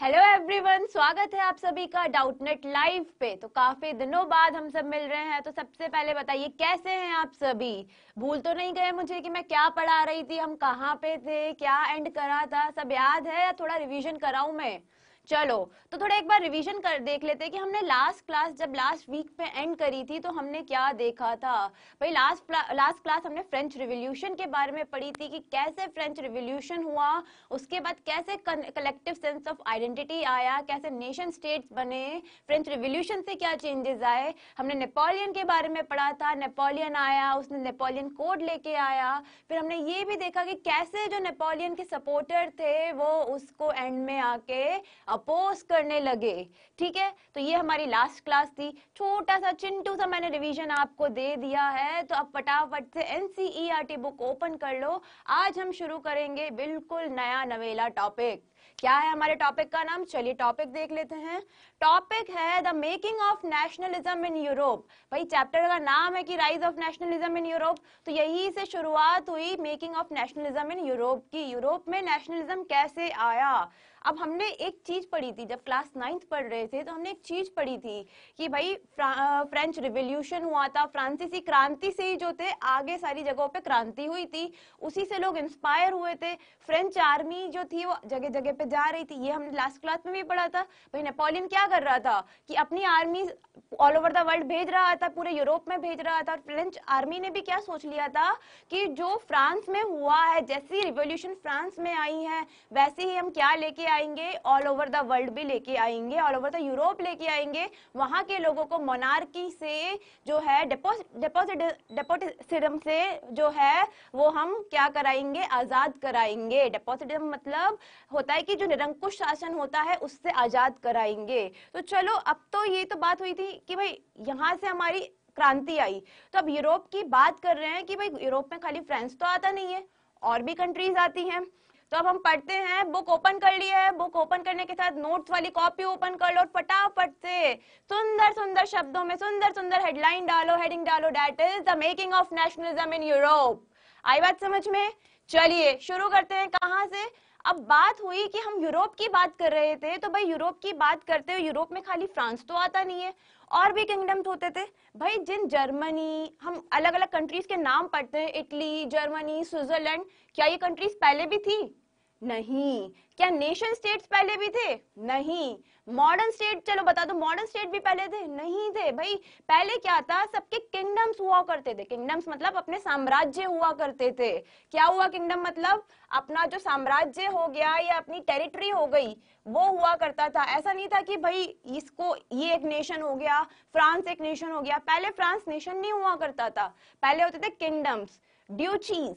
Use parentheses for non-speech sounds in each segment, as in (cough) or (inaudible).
hello everyone स्वागत है आप सभी का डाउटनेट लाइव पे तो काफी दिनों बाद हम सब मिल रहे हैं तो सबसे पहले बताइए कैसे हैं आप सभी भूल तो नहीं गए मुझे कि मैं क्या पढ़ा रही थी हम कहाँ पे थे क्या एंड करा था सब याद है या थोड़ा रिवीजन कराऊ मैं चलो तो थोड़ा एक बार रिवीजन कर देख लेते हैं कि हमने लास्ट क्लास जब लास्ट वीक में एंड करी थी तो हमने क्या देखा था भाई लास्ट लास्ट क्लास हमने फ्रेंच रिवोल्यूशन के बारे में पढ़ी थी कि कैसे फ्रेंच रिवोल्यूशन हुआ उसके बाद कैसे कलेक्टिव सेंस ऑफ आइडेंटिटी आया कैसे नेशन स्टेट्स बने फ्रेंच रिवोल्यूशन से क्या चेंजेस आए हमने नेपोलियन के बारे में पढ़ा था नेपोलियन आया उसने नेपोलियन कोड लेके आया फिर हमने ये भी देखा कि कैसे जो नेपोलियन के सपोर्टर थे वो उसको एंड में आके अपोज करने लगे ठीक है तो ये हमारी लास्ट क्लास थी छोटा सा चिंटू सा मैंने रिवीजन आपको दे दिया है तो अब फटाफट से एनसीईआरटी बुक ओपन कर लो आज हम शुरू करेंगे बिल्कुल नया नवेला टॉपिक क्या है हमारे टॉपिक का नाम चलिए टॉपिक देख लेते हैं टॉपिक है the making of nationalism in Europe भाई चैप्टर का नाम है कि rise of nationalism in Europe तो यही से शुरुआत हुई making of nationalism in Europe की यूरोप में नेशनलिज्म कैसे आया अब हमने एक चीज पढ़ी थी जब क्लास नाइन्थ पढ़ रहे थे तो हमने एक चीज पढ़ी थी कि भाई फ्रेंच रिवोल्यूशन हुआ था फ्रांसीसी क्रांति से ही जो थे आगे सारी जगहों पे क्रांति हुई थी उसी से लोग इंस्पायर हुए थे फ्रेंच आर्मी जो थी वो जगह जगह पे जा रही थी ये हमने लास्ट क्लास में भी पढ़ा था भाई नेपोलियन क्या कर रहा था कि अपनी army all over the world भेज रहा था पूरे यूरोप में भेज रहा था और फ्रेंच आर्मी ने भी क्या सोच लिया था कि जो फ्रांस में हुआ है जैसी रिवोल्यूशन फ्रांस में आई है वैसे ही हम क्या लेके आए आएंगे ऑल ओवर द वर्ल्ड भी लेके आएंगे ऑल ओवर द यूरोप लेके आएंगे वहां के लोगों को मोनार्की से जो है डेपोसिटम से जो है वो हम क्या कराएंगे आज़ाद कराएंगे डेपोसिटम मतलब होता है कि जो निरंकुश शासन होता है उससे आज़ाद कराएंगे तो चलो अब तो ये तो बात हुई थी कि भाई यहाँ से हमारी क्रांति आई तो अब यूरोप की बात कर रहे हैं कि भाई यूरोप में खाली फ्रांस तो आता नहीं है और भी कंट्रीज आती हैं तो अब हम पढ़ते हैं बुक ओपन कर लिया है बुक ओपन करने के साथ नोट्स वाली कॉपी ओपन कर लो और फटाफट से सुंदर सुंदर शब्दों में सुंदर सुंदर हेडलाइन डालो हेडिंग डालो that is the making of nationalism in Europe आई बात समझ में चलिए शुरू करते हैं कहाँ से अब बात हुई कि हम यूरोप की बात कर रहे थे तो भाई यूरोप की बात करते हुए यूरोप में खाली फ्रांस तो आता नहीं है और भी किंगडम्स होते थे भाई जिन जर्मनी हम अलग अलग कंट्रीज के नाम पढ़ते हैं इटली जर्मनी स्विट्जरलैंड क्या ये कंट्रीज पहले भी थी नहीं क्या नेशन स्टेट्स पहले भी थे नहीं मॉडर्न स्टेट चलो बता दो मॉडर्न स्टेट भी पहले थे नहीं थे भाई पहले क्या था सबके किंगडम्स हुआ करते थे किंगडम्स मतलब अपने साम्राज्य हुआ करते थे क्या हुआ किंगडम मतलब अपना जो साम्राज्य हो गया या अपनी टेरिटरी हो गई वो हुआ करता था ऐसा नहीं था कि भाई इसको ये एक नेशन हो गया फ्रांस एक नेशन हो गया पहले फ्रांस नेशन नहीं हुआ करता था पहले होते थे किंगडम्स ड्यूचीज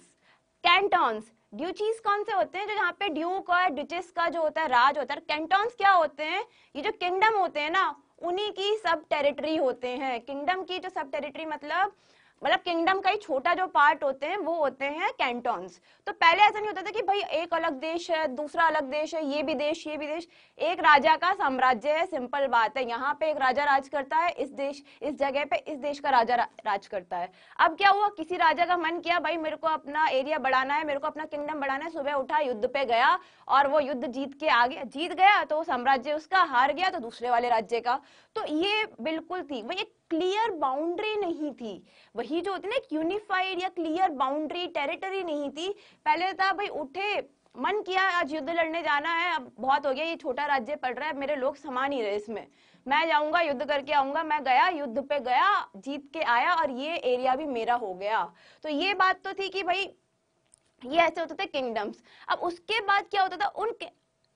कैंटॉन्स ड्यूचीज कौन से होते हैं जो यहाँ पे ड्यू का ड्यूचेस का जो होता है राज होता है कैंटोन्स क्या होते हैं ये जो किंगडम होते हैं ना उन्हीं की सब टेरिटरी होते हैं किंगडम की जो सब टेरिटरी मतलब मतलब किंगडम का ही छोटा जो पार्ट होते हैं वो होते हैं कैंटॉन्स तो पहले ऐसा नहीं होता था कि भाई एक अलग देश है दूसरा अलग देश है ये भी देश ये भी देश एक राजा का साम्राज्य है सिंपल बात है यहाँ पे एक राजा राज करता है इस देश इस जगह पे इस देश का राजा रा, राज करता है अब क्या हुआ किसी राजा का मन किया भाई मेरे को अपना एरिया बढ़ाना है मेरे को अपना किंगडम बढ़ाना है सुबह उठा युद्ध पे गया और वो युद्ध जीत के आगे जीत गया तो साम्राज्य उसका हार गया तो दूसरे वाले राज्य का तो ये बिल्कुल थी भाई एक क्लियर बाउंड्री नहीं थी वही जो होती ना यूनिफाइड या क्लियर बाउंड्री टेरिटरी नहीं थी पहले तो था भाई उठे मन किया आज युद्ध लड़ने जाना है अब बहुत हो गया ये छोटा राज्य पड़ रहा है मेरे लोग समा नहीं रहे इसमें मैं जाऊंगा युद्ध करके आऊंगा मैं गया युद्ध पे गया जीत के आया और ये एरिया भी मेरा हो गया तो ये बात तो थी कि भाई ये ऐसे होते थे किंगडम्स अब उसके बाद क्या होता था उन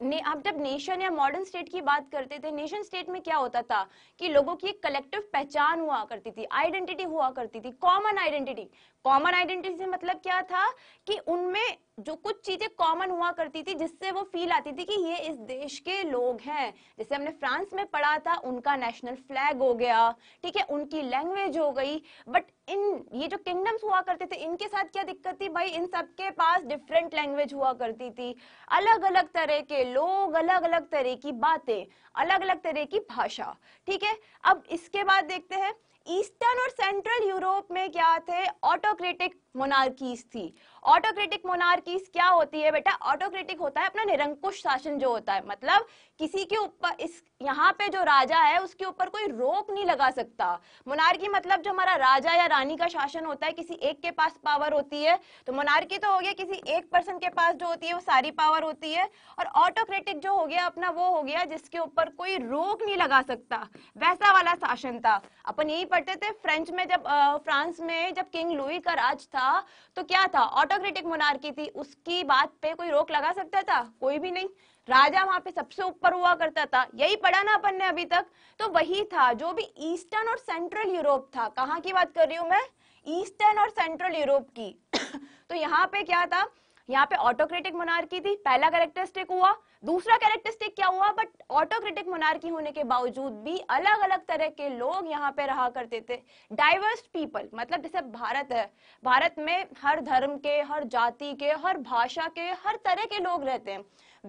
ने आप जब नेशन या मॉडर्न स्टेट की बात करते थे नेशन स्टेट में क्या होता था कि लोगों की एक कलेक्टिव पहचान हुआ करती थी आइडेंटिटी हुआ करती थी कॉमन आइडेंटिटी कॉमन आइडेंटिटी से मतलब क्या था कि उनमें जो कुछ चीजें कॉमन हुआ करती थी जिससे वो फील आती थी कि ये इस देश के लोग हैं जैसे हमने फ्रांस में पढ़ा था उनका नेशनल फ्लैग हो गया ठीक है उनकी लैंग्वेज हो गई बट इन ये जो किंगडम्स हुआ करते थे इनके साथ क्या दिक्कत थी भाई इन सबके पास डिफरेंट लैंग्वेज हुआ करती थी अलग अलग तरह के लोग अलग अलग तरह की बातें अलग अलग तरह की भाषा ठीक है अब इसके बाद देखते हैं ईस्टर्न और सेंट्रल यूरोप में क्या थे ऑटोक्रेटिक मोनार्कीज थी ऑटोक्रेटिक मोनार्कीज क्या होती है बेटा ऑटोक्रेटिक होता है अपना निरंकुश शासन जो होता है मतलब किसी के ऊपर इस यहाँ पे जो राजा है उसके ऊपर कोई रोक नहीं लगा सकता मोनार्की मतलब जो हमारा राजा या रानी का शासन होता है किसी एक के पास पावर होती है तो मोनार्की तो हो गया किसी एक पर्सन के पास जो होती है वो सारी पावर होती है और ऑटोक्रेटिक जो हो गया अपना वो हो गया जिसके ऊपर कोई रोक नहीं लगा सकता वैसा वाला शासन था अपन यही पढ़ते थे फ्रेंच में जब फ्रांस में जब किंग लुई का राज था तो क्या था ऑटो ऑटोक्रेटिक मोनार्की थी उसकी बात पे कोई रोक लगा सकता था कोई भी नहीं राजा वहां पे सबसे ऊपर हुआ करता था यही पढ़ा ना अपन ने अभी तक तो वही था जो भी ईस्टर्न और सेंट्रल यूरोप था कहाँ की बात कर रही हूँ मैं ईस्टर्न और सेंट्रल यूरोप की (coughs) तो यहाँ पे क्या था यहाँ पे ऑटोक्रेटिक मोनार्की थी पहला करेक्टरिस्टिक हुआ दूसरा कैरेक्टरिस्टिक क्या हुआ बट ऑटोक्रेटिक मोनार्की होने के बावजूद भी अलग अलग तरह के लोग यहाँ पे रहा करते थे डाइवर्स पीपल मतलब जैसे भारत है भारत में हर धर्म के हर जाति के हर भाषा के हर तरह के लोग रहते हैं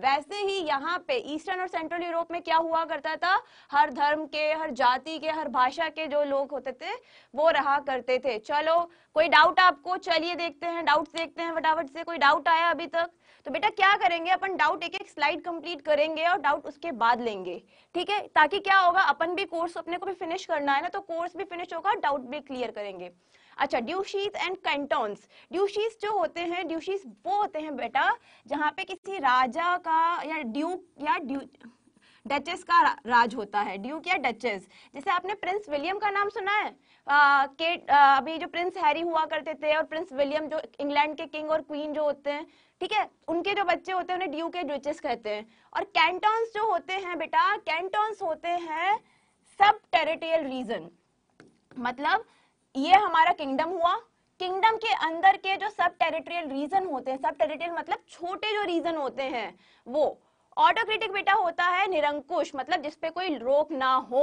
वैसे ही यहाँ पे ईस्टर्न और सेंट्रल यूरोप में क्या हुआ करता था हर धर्म के हर जाति के हर भाषा के जो लोग होते थे वो रहा करते थे चलो कोई डाउट आपको चलिए देखते हैं डाउट देखते हैं फटाफट से कोई डाउट आया अभी तक तो बेटा क्या करेंगे अपन डाउट एक एक स्लाइड कंप्लीट करेंगे और डाउट उसके बाद लेंगे ठीक है ताकि क्या होगा अपन भी कोर्स अपने को भी फिनिश करना है ना तो कोर्स भी फिनिश होगा डाउट भी क्लियर करेंगे अच्छा ड्यूशीज एंड कैंटोन्स ड्यूशीज जो होते हैं ड्यूशीज वो होते हैं बेटा जहाँ पे किसी राजा का या ड्यूक या ड्यू डचेस का राज होता है ड्यूक या डचेस जैसे आपने प्रिंस विलियम का नाम सुना है केट अभी जो प्रिंस हैरी हुआ करते थे और प्रिंस विलियम जो इंग्लैंड के किंग और क्वीन जो होते हैं ठीक है उनके जो बच्चे होते हैं उन्हें ड्यू के ड्यूचेस कहते हैं और कैंटोन्स जो होते हैं बेटा कैंटॉन्स होते हैं सब टेरिटोरियल रीजन मतलब ये हमारा किंगडम हुआ किंगडम के अंदर के जो सब टेरिटोरियल रीजन होते हैं सब टेरिटोरियल मतलब छोटे जो रीजन होते हैं वो ऑटोक्रिटिक बेटा होता है निरंकुश मतलब जिसपे कोई रोक ना हो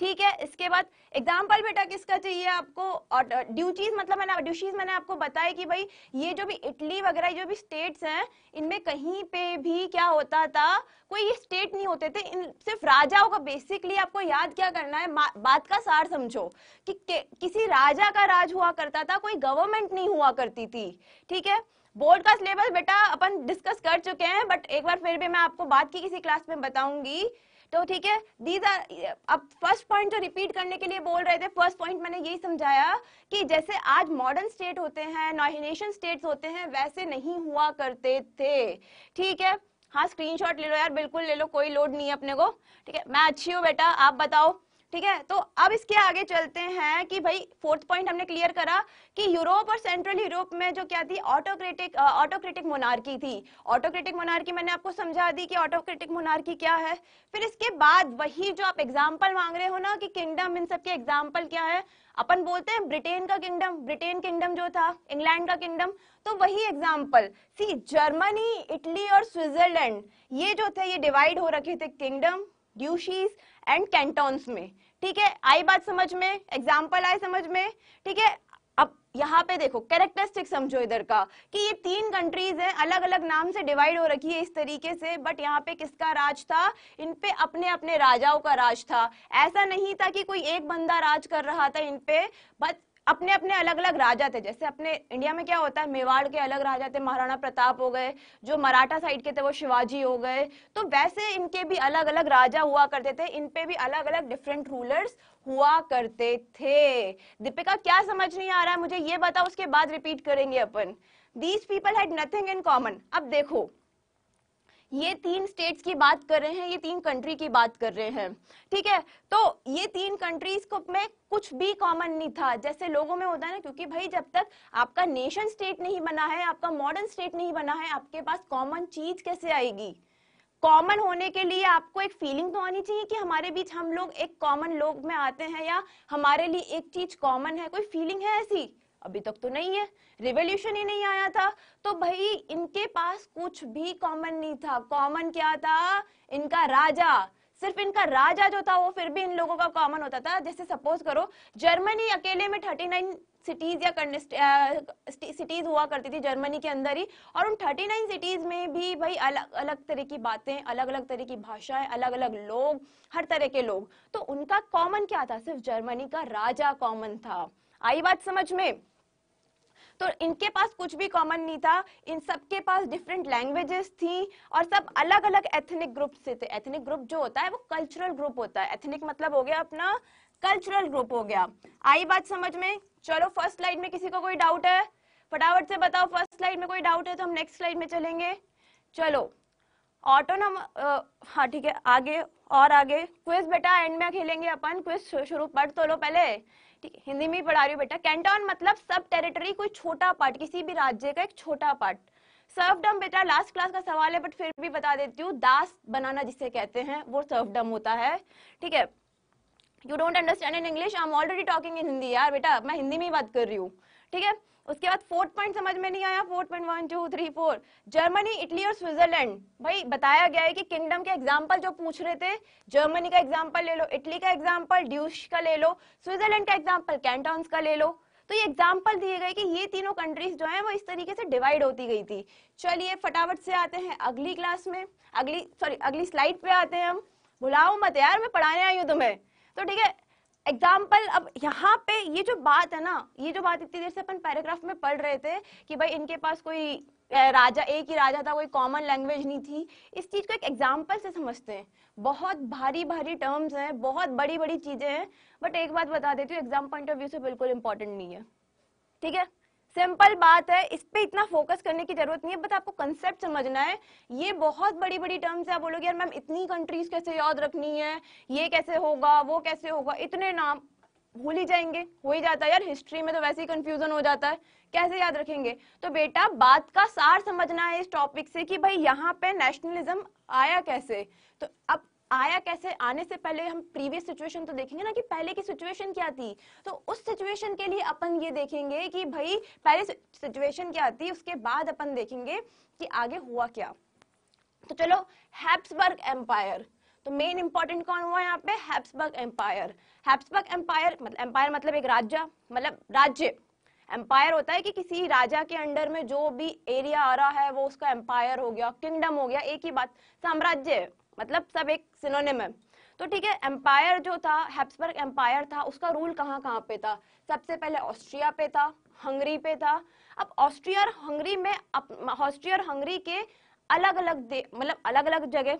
ठीक है इसके बाद एग्जाम्पल बेटा किसका चाहिए आपको ड्यूटीज मतलब मैंने ड्यूटीज मैंने आपको बताया कि भाई ये जो भी इटली वगैरह जो भी स्टेट्स हैं इनमें कहीं पे भी क्या होता था कोई स्टेट नहीं होते थे इन सिर्फ राजाओं का बेसिकली आपको याद क्या करना है बात का सार समझो कि, कि किसी राजा का राज हुआ करता था कोई गवर्नमेंट नहीं हुआ करती थी ठीक है बोर्ड का सिलेबस बेटा अपन डिस्कस कर चुके हैं बट एक बार फिर भी मैं आपको बात की किसी क्लास में बताऊंगी तो ठीक है दीज आर अब फर्स्ट पॉइंट जो रिपीट करने के लिए बोल रहे थे फर्स्ट पॉइंट मैंने यही समझाया कि जैसे आज मॉडर्न स्टेट होते हैं नॉहिनेशन स्टेट्स होते हैं वैसे नहीं हुआ करते थे ठीक है हाँ स्क्रीनशॉट ले लो यार बिल्कुल ले लो कोई लोड नहीं है अपने को ठीक है मैं अच्छी हूँ बेटा आप बताओ ठीक है तो अब इसके आगे चलते हैं कि भाई फोर्थ पॉइंट हमने क्लियर करा कि यूरोप और सेंट्रल यूरोप में जो क्या थी ऑटोक्रेटिक ऑटोक्रेटिक मोनार्की थी ऑटोक्रेटिक मोनार्की मैंने आपको समझा दी कि ऑटोक्रेटिक मोनार्की क्या है फिर इसके बाद वही जो आप एग्जाम्पल मांग रहे हो ना कि किंगडम इन सबके एग्जाम्पल क्या है अपन बोलते हैं ब्रिटेन का किंगडम ब्रिटेन किंगडम जो था इंग्लैंड का किंगडम तो वही एग्जाम्पल सी जर्मनी इटली और स्विट्जरलैंड ये जो थे ये डिवाइड हो रखे थे किंगडम ड्यूशीज एंड कैंटोन्स में ठीक है आई बात समझ में एग्जाम्पल आए समझ में ठीक है अब यहाँ पे देखो कैरेक्टरिस्टिक समझो इधर का कि ये तीन कंट्रीज हैं अलग अलग नाम से डिवाइड हो रखी है इस तरीके से बट यहाँ पे किसका राज था इन पे अपने अपने राजाओं का राज था ऐसा नहीं था कि कोई एक बंदा राज कर रहा था इन पे बट अपने अपने अलग अलग राजा थे जैसे अपने इंडिया में क्या होता है मेवाड़ के अलग राजा थे महाराणा प्रताप हो गए जो मराठा साइड के थे वो शिवाजी हो गए तो वैसे इनके भी अलग अलग राजा हुआ करते थे इन पे भी अलग अलग डिफरेंट रूलर्स हुआ करते थे दीपिका क्या समझ नहीं आ रहा है मुझे ये बताओ उसके बाद रिपीट करेंगे अपन these people had nothing in common अब देखो ये तीन स्टेट्स की बात कर रहे हैं ये तीन कंट्री की बात कर रहे हैं ठीक है तो ये तीन कंट्रीज को में कुछ भी कॉमन नहीं था जैसे लोगों में होता है ना क्योंकि भाई जब तक आपका नेशन स्टेट नहीं बना है आपका मॉडर्न स्टेट नहीं बना है आपके पास कॉमन चीज कैसे आएगी कॉमन होने के लिए आपको एक फीलिंग तो आनी चाहिए कि हमारे बीच हम लोग एक कॉमन लोग में आते हैं या हमारे लिए एक चीज कॉमन है कोई फीलिंग है ऐसी अभी तक तो नहीं है रिवोल्यूशन ही नहीं आया था तो भाई इनके पास कुछ भी कॉमन नहीं था कॉमन क्या था इनका राजा सिर्फ इनका राजा जो था वो फिर भी इन लोगों का कॉमन होता था जैसे सपोज करो जर्मनी अकेले में 39 सिटीज या सिटीज हुआ करती थी जर्मनी के अंदर ही और उन 39 सिटीज में भी भाई अलग अलग तरह की बातें अलग अलग तरह की भाषाएं अलग अलग लोग हर तरह के लोग तो उनका कॉमन क्या था सिर्फ जर्मनी का राजा कॉमन था आई बात समझ में तो इनके पास कुछ भी कॉमन नहीं था इन सबके पास डिफरेंट लैंग्वेजेस थी और सब अलग अलग एथनिक ग्रुप से थे एथनिक ग्रुप जो होता है वो कल्चरल ग्रुप होता है एथनिक मतलब हो गया अपना कल्चरल ग्रुप हो गया आई बात समझ में चलो फर्स्ट स्लाइड में किसी को कोई डाउट है फटाफट से बताओ फर्स्ट स्लाइड में कोई डाउट है तो हम नेक्स्ट स्लाइड में चलेंगे चलो ऑटोनम हाँ ठीक है आगे और आगे क्विज बेटा एंड में खेलेंगे अपन क्विज शुरू पढ़ तो लो पहले ठीक हिंदी में पढ़ा रही हूँ बेटा कैंटोन मतलब सब टेरिटरी कोई छोटा पार्ट किसी भी राज्य का एक छोटा पार्ट सर्वडम बेटा लास्ट क्लास का सवाल है बट फिर भी बता देती हूँ दास बनाना जिसे कहते हैं वो सर्वडम होता है ठीक है you don't understand in English I am already talking in Hindi यार बेटा मैं हिंदी में ही बात कर रही हूँ ठीक है उसके बाद फोर्थ पॉइंट समझ में नहीं आया fourth point one two three four Germany Italy और स्विट्जरलैंड भाई बताया गया है कि किंगडम के एग्जाम्पल जो पूछ रहे थे जर्मनी का एग्जाम्पल ले लो इटली का एग्जाम्पल ड्यूश का ले लो स्विट्जरलैंड का एग्जाम्पल कैंटॉन्स का ले लो तो ये एग्जाम्पल दिए गए कि ये तीनों कंट्रीज जो है वो इस तरीके से डिवाइड होती गई थी चलिए फटाफट से आते हैं अगली क्लास में अगली सॉरी अगली स्लाइड पे आते हैं हम भुलाओ मत यार मैं पढ़ाने आई हूँ तुम्हें तो ठीक है एग्जाम्पल अब यहाँ पे ये जो बात है ना ये जो बात इतनी देर से अपन पैराग्राफ में पढ़ रहे थे कि भाई इनके पास कोई राजा एक ही राजा था कोई कॉमन लैंग्वेज नहीं थी इस चीज को एक एग्जाम्पल से समझते हैं बहुत भारी भारी टर्म्स हैं बहुत बड़ी बड़ी चीजें हैं बट एक बात बता देती हूँ एग्जाम पॉइंट ऑफ व्यू से बिल्कुल इंपॉर्टेंट नहीं है ठीक है सिंपल बात है इस पर इतना फोकस करने की जरूरत नहीं है बस आपको कंसेप्ट समझना है ये बहुत बड़ी बड़ी टर्म्स है आप बोलोगे यार मैम इतनी कंट्रीज कैसे याद रखनी है ये कैसे होगा वो कैसे होगा इतने नाम भूल ही जाएंगे हो ही जाता है यार हिस्ट्री में तो वैसे ही कंफ्यूजन हो जाता है कैसे याद रखेंगे तो बेटा बात का सार समझना है इस टॉपिक से कि भाई यहाँ पे नेशनलिज्म आया कैसे तो अब आया कैसे आने से पहले हम प्रीवियस सिचुएशन तो देखेंगे ना कि पहले की सिचुएशन क्या थी तो उस सिचुएशन के लिए अपन ये देखेंगे कि भाई पहले सिचुएशन क्या थी उसके बाद अपन देखेंगे कि आगे हुआ क्या तो चलो हैप्सबर्ग एम्पायर तो मेन इंपॉर्टेंट कौन हुआ यहाँ पे हैप्सबर्ग एम्पायर हैप्सबर्ग एम्पायर मतलब एम्पायर मतलब एक राज्य मतलब राज्य एम्पायर होता है कि किसी राजा के अंडर में जो भी एरिया आ रहा है वो उसका एम्पायर हो गया किंगडम हो गया एक ही बात साम्राज्य मतलब सब एक सिनोनिम है तो ठीक है एम्पायर जो था हैप्सबर्ग एम्पायर था उसका रूल कहाँ कहाँ पे था सबसे पहले ऑस्ट्रिया पे था हंगरी पे था अब ऑस्ट्रिया और हंगरी में ऑस्ट्रिया और हंगरी के अलग अलग मतलब अलग अलग जगह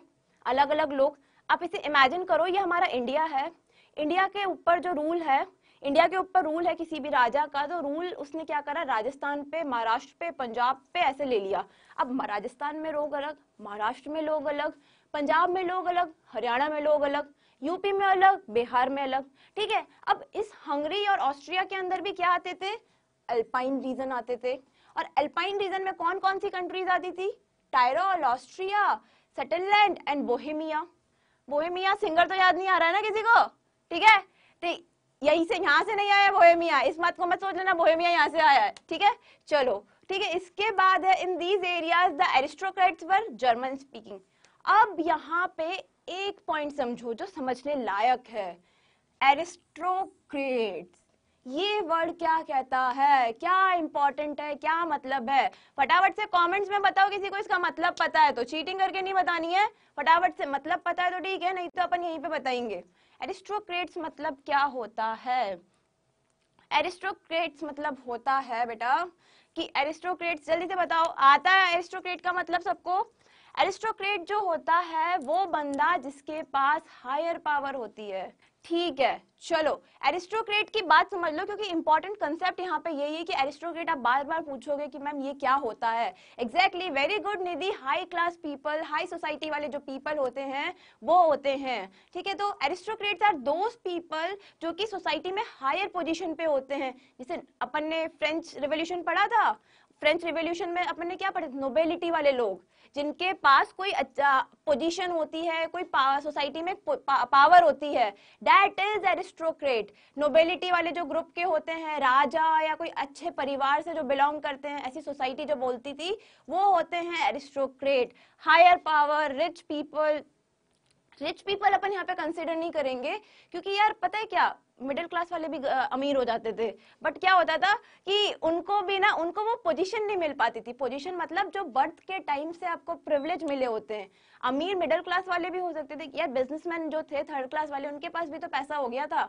अलग अलग लोग आप इसे इमेजिन करो ये हमारा इंडिया है इंडिया के ऊपर जो रूल है इंडिया के ऊपर रूल है किसी भी राजा का तो रूल उसने क्या करा राजस्थान पे महाराष्ट्र पे पंजाब पे ऐसे ले लिया अब राजस्थान में लोग अलग महाराष्ट्र में लोग अलग पंजाब में लोग अलग हरियाणा में लोग अलग यूपी में अलग बिहार में अलग ठीक है अब इस हंगरी और ऑस्ट्रिया के अंदर भी क्या आते थे अल्पाइन रीजन आते थे और अल्पाइन रीजन में कौन कौन सी कंट्रीज आती थी Tyrol Austria Sudetenland and Bohemia Bohemia singer तो याद नहीं आ रहा है ना किसी को ठीक है ठीक तो यही से यहाँ से नहीं आया बोहेमिया इस बात को मत सोच लेना बोहेमिया यहाँ से आया है ठीक है चलो ठीक है इसके बाद है in these areas the aristocrats were German speaking अब यहाँ पे एक पॉइंट समझो जो समझने लायक है एरिस्ट्रोक्रेट ये वर्ड क्या कहता है क्या इंपॉर्टेंट है क्या मतलब है फटाफट से कमेंट्स में बताओ किसी को इसका मतलब पता है तो चीटिंग करके नहीं बतानी है फटाफट से मतलब पता है तो ठीक है नहीं तो अपन यहीं पे बताएंगे एरिस्ट्रोक्रेट्स मतलब क्या होता है एरिस्ट्रोक्रेट्स मतलब होता है बेटा कि एरिस्ट्रोक्रेट्स जल्दी से बताओ आता है एरिस्ट्रोक्रेट का मतलब सबको एरिस्टोक्रेट जो होता है वो बंदा जिसके पास हायर पावर होती है ठीक है चलो एरिस्टोक्रेट की बात समझ लो क्योंकि इंपॉर्टेंट कंसेप्ट यहाँ पे यही है कि एरिस्टोक्रेट आप बार बार पूछोगे कि मैम ये क्या होता है exactly very good Nidhi high class people high society वाले जो पीपल होते हैं वो होते हैं ठीक है तो एरिस्टोक्रेट आर दोज पीपल जो कि सोसाइटी में हायर पोजिशन पे होते हैं जैसे अपन ने फ्रेंच रिवोल्यूशन पढ़ा था फ्रेंच रेवोल्यूशन में अपन ने क्या पढ़ा नोबेलिटी वाले लोग जिनके पास कोई अच्छा पोजीशन होती है कोई सोसाइटी में पावर होती है दैट इज एरिस्टोक्रेट नोबेलिटी वाले जो ग्रुप के होते हैं राजा या कोई अच्छे परिवार से जो बिलोंग करते हैं ऐसी सोसाइटी जो बोलती थी वो होते हैं aristocrat higher power rich people rich people अपन यहाँ पे कंसिडर नहीं करेंगे क्योंकि यार पता है क्या मिडिल क्लास वाले भी अमीर हो जाते थे बट क्या होता था कि उनको भी ना उनको वो पोजीशन नहीं मिल पाती थी पोजीशन मतलब जो बर्थ के टाइम से आपको प्रिविलेज मिले होते हैं अमीर मिडिल क्लास वाले भी हो सकते थे या बिजनेसमैन जो थे थर्ड क्लास वाले उनके पास भी तो पैसा हो गया था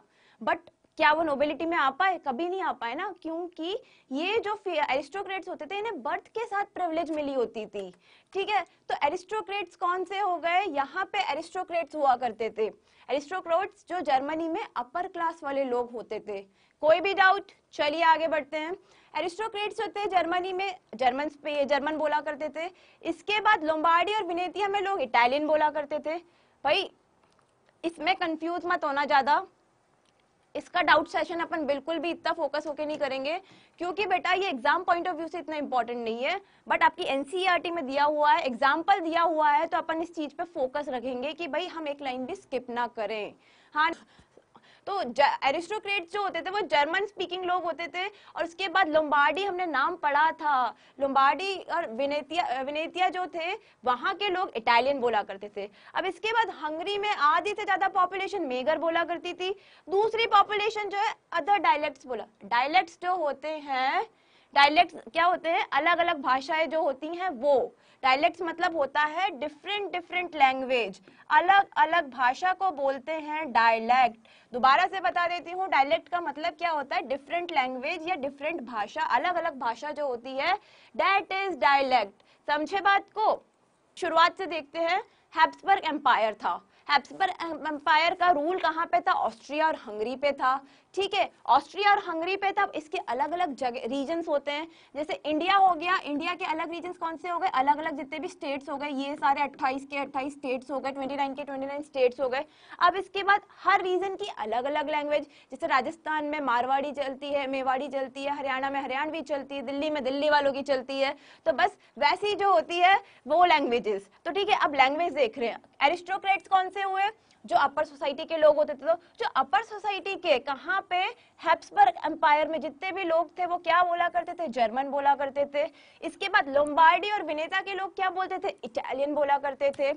बट क्या वो नोबिलिटी में आ पाए कभी नहीं आ पाए ना क्योंकि ये जो एरिस्टोक्रेट्स होते थे इन्हें बर्थ के साथ प्रिवलेज मिली होती थी ठीक है तो एरिस्टोक्रेट्स कौन से हो गए यहाँ पे एरिस्टोक्रेट्स हुआ करते थे एरिस्टोक्रेट्स जो जर्मनी में अपर क्लास वाले लोग होते थे कोई भी डाउट चलिए आगे बढ़ते हैं एरिस्टोक्रेट्स होते हैं जर्मनी में जर्मन पे जर्मन बोला करते थे इसके बाद लोम्बार्डी और विनेतिया में लोग इटालियन बोला करते थे भाई इसमें कंफ्यूज मत होना ज्यादा इसका डाउट सेशन अपन बिल्कुल भी इतना फोकस होके नहीं करेंगे क्योंकि बेटा ये एग्जाम पॉइंट ऑफ व्यू से इतना इंपॉर्टेंट नहीं है बट आपकी एनसीईआरटी e में दिया हुआ है एग्जाम्पल दिया हुआ है तो अपन इस चीज पे फोकस रखेंगे कि भाई हम एक लाइन भी स्किप ना करें हाँ तो एरिस्टोक्रेट जो होते थे वो जर्मन स्पीकिंग लोग होते थे और उसके बाद लोम्बार्डी हमने नाम पढ़ा था लोम्बार्डी और विनेतिया विनेतिया जो थे वहाँ के लोग इटालियन बोला करते थे अब इसके बाद हंगरी में आधी से ज़्यादा पॉपुलेशन मेगर बोला करती थी दूसरी पॉपुलेशन जो है अदर डायलैक्ट्स बोला डायलैक्ट्स जो होते हैं डायलेक्ट क्या होते हैं अलग अलग भाषाएं जो होती हैं वो डायलेक्ट मतलब होता है डिफरेंट डिफरेंट लैंग्वेज अलग अलग भाषा को बोलते हैं डायलैक्ट दोबारा से बता देती हूँ डायलैक्ट का मतलब क्या होता है डिफरेंट लैंग्वेज या डिफरेंट भाषा अलग अलग भाषा जो होती है डेट इज डायलैक्ट समझे बात को शुरुआत से देखते हैं हैप्सबर्ग एम्पायर था हैप्सबर्ग एम्पायर का रूल कहाँ पे था ऑस्ट्रिया और हंगरी पे था ठीक है ऑस्ट्रिया और हंगरी पे तब तो इसके अलग अलग जगह रीजन होते हैं जैसे इंडिया हो गया इंडिया के अलग रीजन कौन से हो गए अलग अलग जितने भी स्टेट्स हो गए ये सारे 28 के 28 स्टेट्स हो गए 29 के 29 स्टेट्स हो गए अब इसके बाद हर रीजन की अलग अलग लैंग्वेज जैसे राजस्थान में मारवाड़ी चलती है मेवाड़ी चलती है हरियाणा में हरियाणवी चलती है दिल्ली में दिल्ली वालों की चलती है तो बस वैसी जो होती है वो लैंग्वेजेस तो ठीक है अब लैंग्वेज देख रहे हैं एरिस्टोक्रेट्स कौन से हुए जो अपर सोसाइटी के लोग होते थे तो जो अपर सोसाइटी के कहाँ पे हैप्सबर्ग एम्पायर में जितने भी लोग थे वो क्या बोला करते थे जर्मन बोला करते थे इसके बाद लोम्बार्डी और विनेता के लोग क्या बोलते थे इटालियन बोला करते थे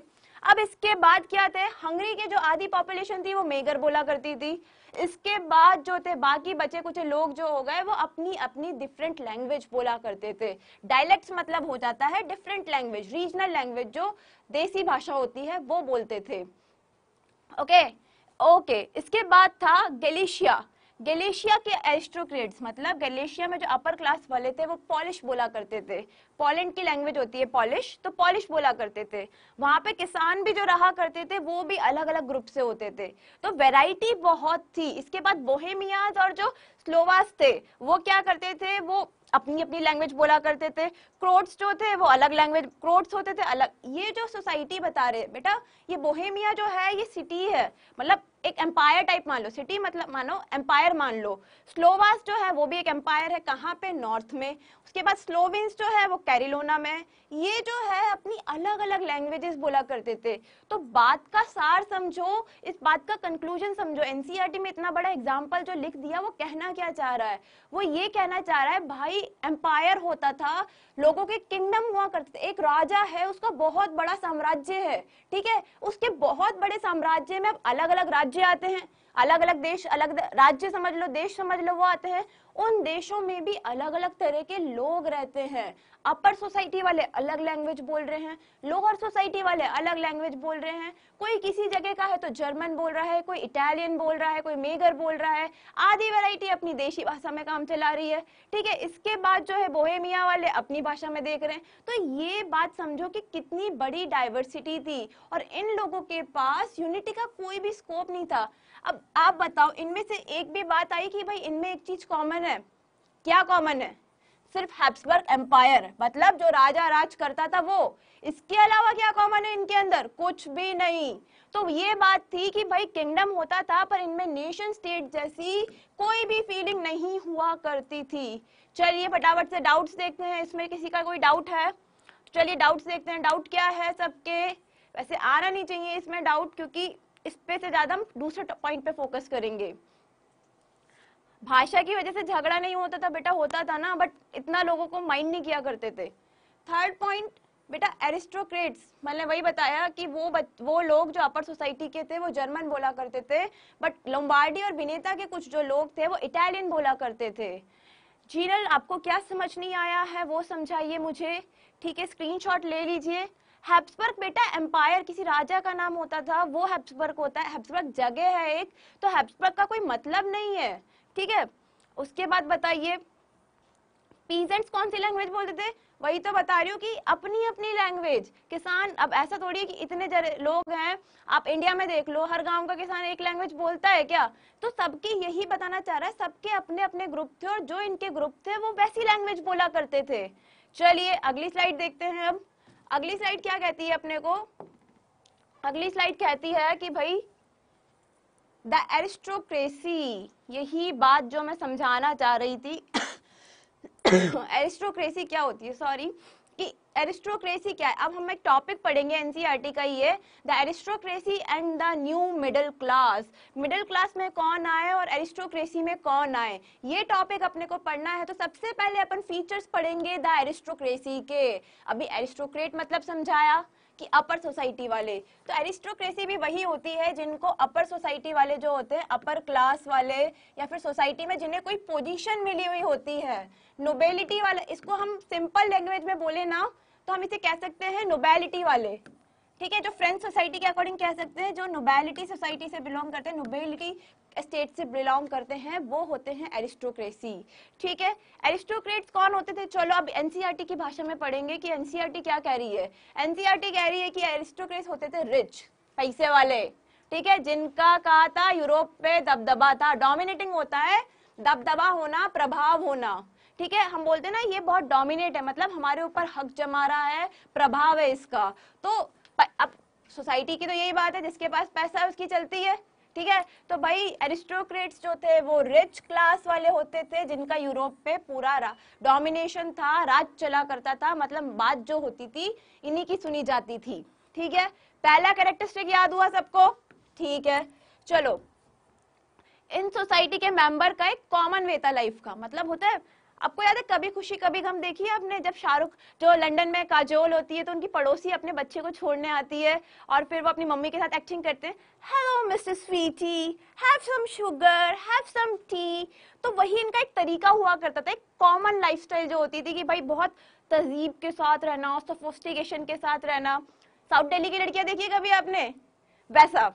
अब इसके बाद क्या थे हंगरी के जो आधी पॉपुलेशन थी वो मेगर बोला करती थी इसके बाद जो थे बाकी बचे कुछ लोग जो हो गए वो अपनी अपनी डिफरेंट लैंग्वेज बोला करते थे डायलेक्ट्स मतलब हो जाता है डिफरेंट लैंग्वेज रीजनल लैंग्वेज जो देसी भाषा होती है वो बोलते थे ओके ओके इसके बाद था गलेशिया गलेशिया के एस्ट्रोक्रेट्स मतलब गलेशिया में जो अपर क्लास वाले थे वो पॉलिश बोला करते थे पोलैंड की लैंग्वेज होती है पॉलिश तो पॉलिश बोला करते थे वहां पे किसान भी जो रहा करते थे वो भी अलग अलग ग्रुप से होते थे तो वेराइटी बहुत थी इसके बाद बोहेमियाज और जो स्लोवास थे वो क्या करते थे वो अपनी अपनी लैंग्वेज बोला करते थे क्रोट्स जो थे वो अलग लैंग्वेज क्रोट्स होते थे अलग ये जो सोसाइटी बता रहे बेटा ये बोहेमिया जो है ये सिटी है मतलब एक एम्पायर टाइप मान लो सिटी मतलब मानो एम्पायर मान लो स्लोवास जो है वो भी एक एम्पायर है कहाँ पे नॉर्थ में उसके बाद स्लोविंस जो है वो कैरिलोना में ये जो है अपनी अलग अलग लैंग्वेजेस बोला करते थे तो बात का सार समझो इस बात का कंक्लूजन समझो एनसीईआरटी e में इतना बड़ा एग्जाम्पल जो लिख दिया वो कहना क्या चाह रहा है वो ये कहना चाह रहा है भाई एम्पायर होता था लोगों के किंगडम हुआ करते थे एक राजा है उसका बहुत बड़ा साम्राज्य है ठीक है उसके बहुत बड़े साम्राज्य में अब अलग अलग राज्य आते हैं अलग अलग देश अलग राज्य समझ लो देश समझ लो वो आते हैं उन देशों में भी अलग अलग तरह के लोग रहते हैं अपर सोसाइटी वाले अलग लैंग्वेज बोल रहे हैं लोअर सोसाइटी वाले अलग लैंग्वेज बोल रहे हैं कोई किसी जगह का है तो जर्मन बोल रहा है कोई इटालियन बोल रहा है कोई मेगर बोल रहा है आदि वैरायटी अपनी देशी भाषा में काम चला रही है ठीक है इसके बाद जो है बोहेमिया वाले अपनी भाषा में देख रहे हैं तो ये बात समझो कि कितनी बड़ी डाइवर्सिटी थी और इन लोगों के पास यूनिटी का कोई भी स्कोप नहीं था अब आप बताओ इनमें से एक भी बात आई कि भाई इनमें एक चीज कॉमन है क्या कॉमन है सिर्फ हैप्सबर्ग एम्पायर मतलब जो राजा राज करता था वो इसके अलावा क्या कॉमन है इनके अंदर कुछ भी नहीं तो ये बात थी कि भाई किंगडम होता था पर इनमें नेशन स्टेट जैसी कोई भी फीलिंग नहीं हुआ करती थी चलिए फटाफट से डाउट्स देखते हैं इसमें किसी का कोई डाउट है तो चलिए डाउट्स देखते हैं डाउट क्या है सबके वैसे आना नहीं चाहिए इसमें डाउट क्योंकि इस पे से ज्यादा हम दूसरे पॉइंट पे फोकस करेंगे भाषा की वजह से झगड़ा नहीं होता था बेटा होता था ना बट इतना लोगों को माइंड नहीं किया करते थे थर्ड पॉइंट बेटा एरिस्टोक्रेट्स मैंने वही बताया कि वो बत, वो लोग जो अपर सोसाइटी के थे वो जर्मन बोला करते थे बट लोम्बार्डी और विनेता के कुछ जो लोग थे वो इटालियन बोला करते थे जीरल आपको क्या समझ नहीं आया है वो समझाइए मुझे ठीक है स्क्रीनशॉट ले लीजिए हैब्सबर्ग बेटा एम्पायर किसी राजा का नाम होता था वो हैब्सबर्ग होता है हैब्सबर्ग जगह है एक तो हेप्सबर्ग का कोई मतलब नहीं है ठीक है उसके बाद बताइए पीजेंट्स कौन सी लैंग्वेज बोलते थे वही तो बता रही हूँ कि अपनी अपनी लैंग्वेज किसान अब ऐसा थोड़ी है कि इतने लोग हैं आप इंडिया में देख लो हर गांव का किसान एक लैंग्वेज बोलता है क्या तो सबके यही बताना चाह रहा है सबके अपने अपने ग्रुप थे और जो इनके ग्रुप थे वो वैसी लैंग्वेज बोला करते थे चलिए अगली स्लाइड देखते हैं अब अगली स्लाइड क्या कहती है अपने को अगली स्लाइड कहती है कि भाई द एरिस्टोक्रेसी यही बात जो मैं समझाना चाह रही थी (coughs) एरिस्टोक्रेसी क्या होती है सॉरी कि एरिस्टोक्रेसी क्या है अब हम एक टॉपिक पढ़ेंगे एनसीईआरटी e का ये the aristocracy and the new middle class middle class में कौन आए और एरिस्टोक्रेसी में कौन आए ये टॉपिक अपने को पढ़ना है तो सबसे पहले अपन फीचर्स पढ़ेंगे द एरिस्टोक्रेसी के अभी एरिस्टोक्रेट मतलब समझाया कि अपर सोसाइटी वाले तो एरिस्टोक्रेसी भी वही होती है जिनको अपर सोसाइटी वाले जो होते हैं अपर क्लास वाले या फिर सोसाइटी में जिन्हें कोई पोजीशन मिली हुई होती है नोबेलिटी वाले इसको हम सिंपल लैंग्वेज में बोले ना तो हम इसे कह सकते हैं नोबेलिटी वाले ठीक है जो फ्रेंच सोसाइटी के अकॉर्डिंग कह सकते हैं जो नोबेलिटी सोसाइटी से बिलोंग करते हैं नोबेलिटी स्टेट से बिलोंग करते हैं वो होते हैं एरिस्टोक्रेसी ठीक है एरिस्टोक्रेट्स कौन होते थे चलो अब एनसीईआरटी e की भाषा में पढ़ेंगे कि एनसीईआरटी e क्या कह रही है एनसीईआरटी e कह रही है कि एरिस्टोक्रेट होते थे रिच पैसे वाले ठीक है जिनका कहा था यूरोप पे दबदबा था डोमिनेटिंग होता है दबदबा होना प्रभाव होना ठीक है हम बोलते हैं ना ये बहुत डोमिनेट है मतलब हमारे ऊपर हक जमा रहा है प्रभाव है इसका तो अब सोसाइटी की तो यही बात है जिसके पास पैसा है उसकी चलती है ठीक है तो भाई एरिस्टोक्रेट्स जो थे वो रिच क्लास वाले होते थे जिनका यूरोप पे पूरा डोमिनेशन था राज चला करता था मतलब बात जो होती थी इन्हीं की सुनी जाती थी ठीक है पहला कैरेक्टरिस्टिक याद हुआ सबको ठीक है चलो इन सोसाइटी के मेंबर का एक कॉमन वे था लाइफ का मतलब होता है आपको याद है कभी खुशी कभी गम देखी है आपने जब शाहरुख जो लंदन में काजोल होती है तो उनकी पड़ोसी अपने बच्चे को छोड़ने आती है और फिर वो अपनी मम्मी के साथ एक्टिंग करते हैं hello mister sweetie have some sugar have some tea तो वही इनका एक तरीका हुआ करता था एक कॉमन लाइफस्टाइल जो होती थी कि भाई बहुत तहजीब के साथ रहना सफोस्टिकेशन के साथ रहना साउथ दिल्ली की लड़कियां देखी कभी आपने वैसा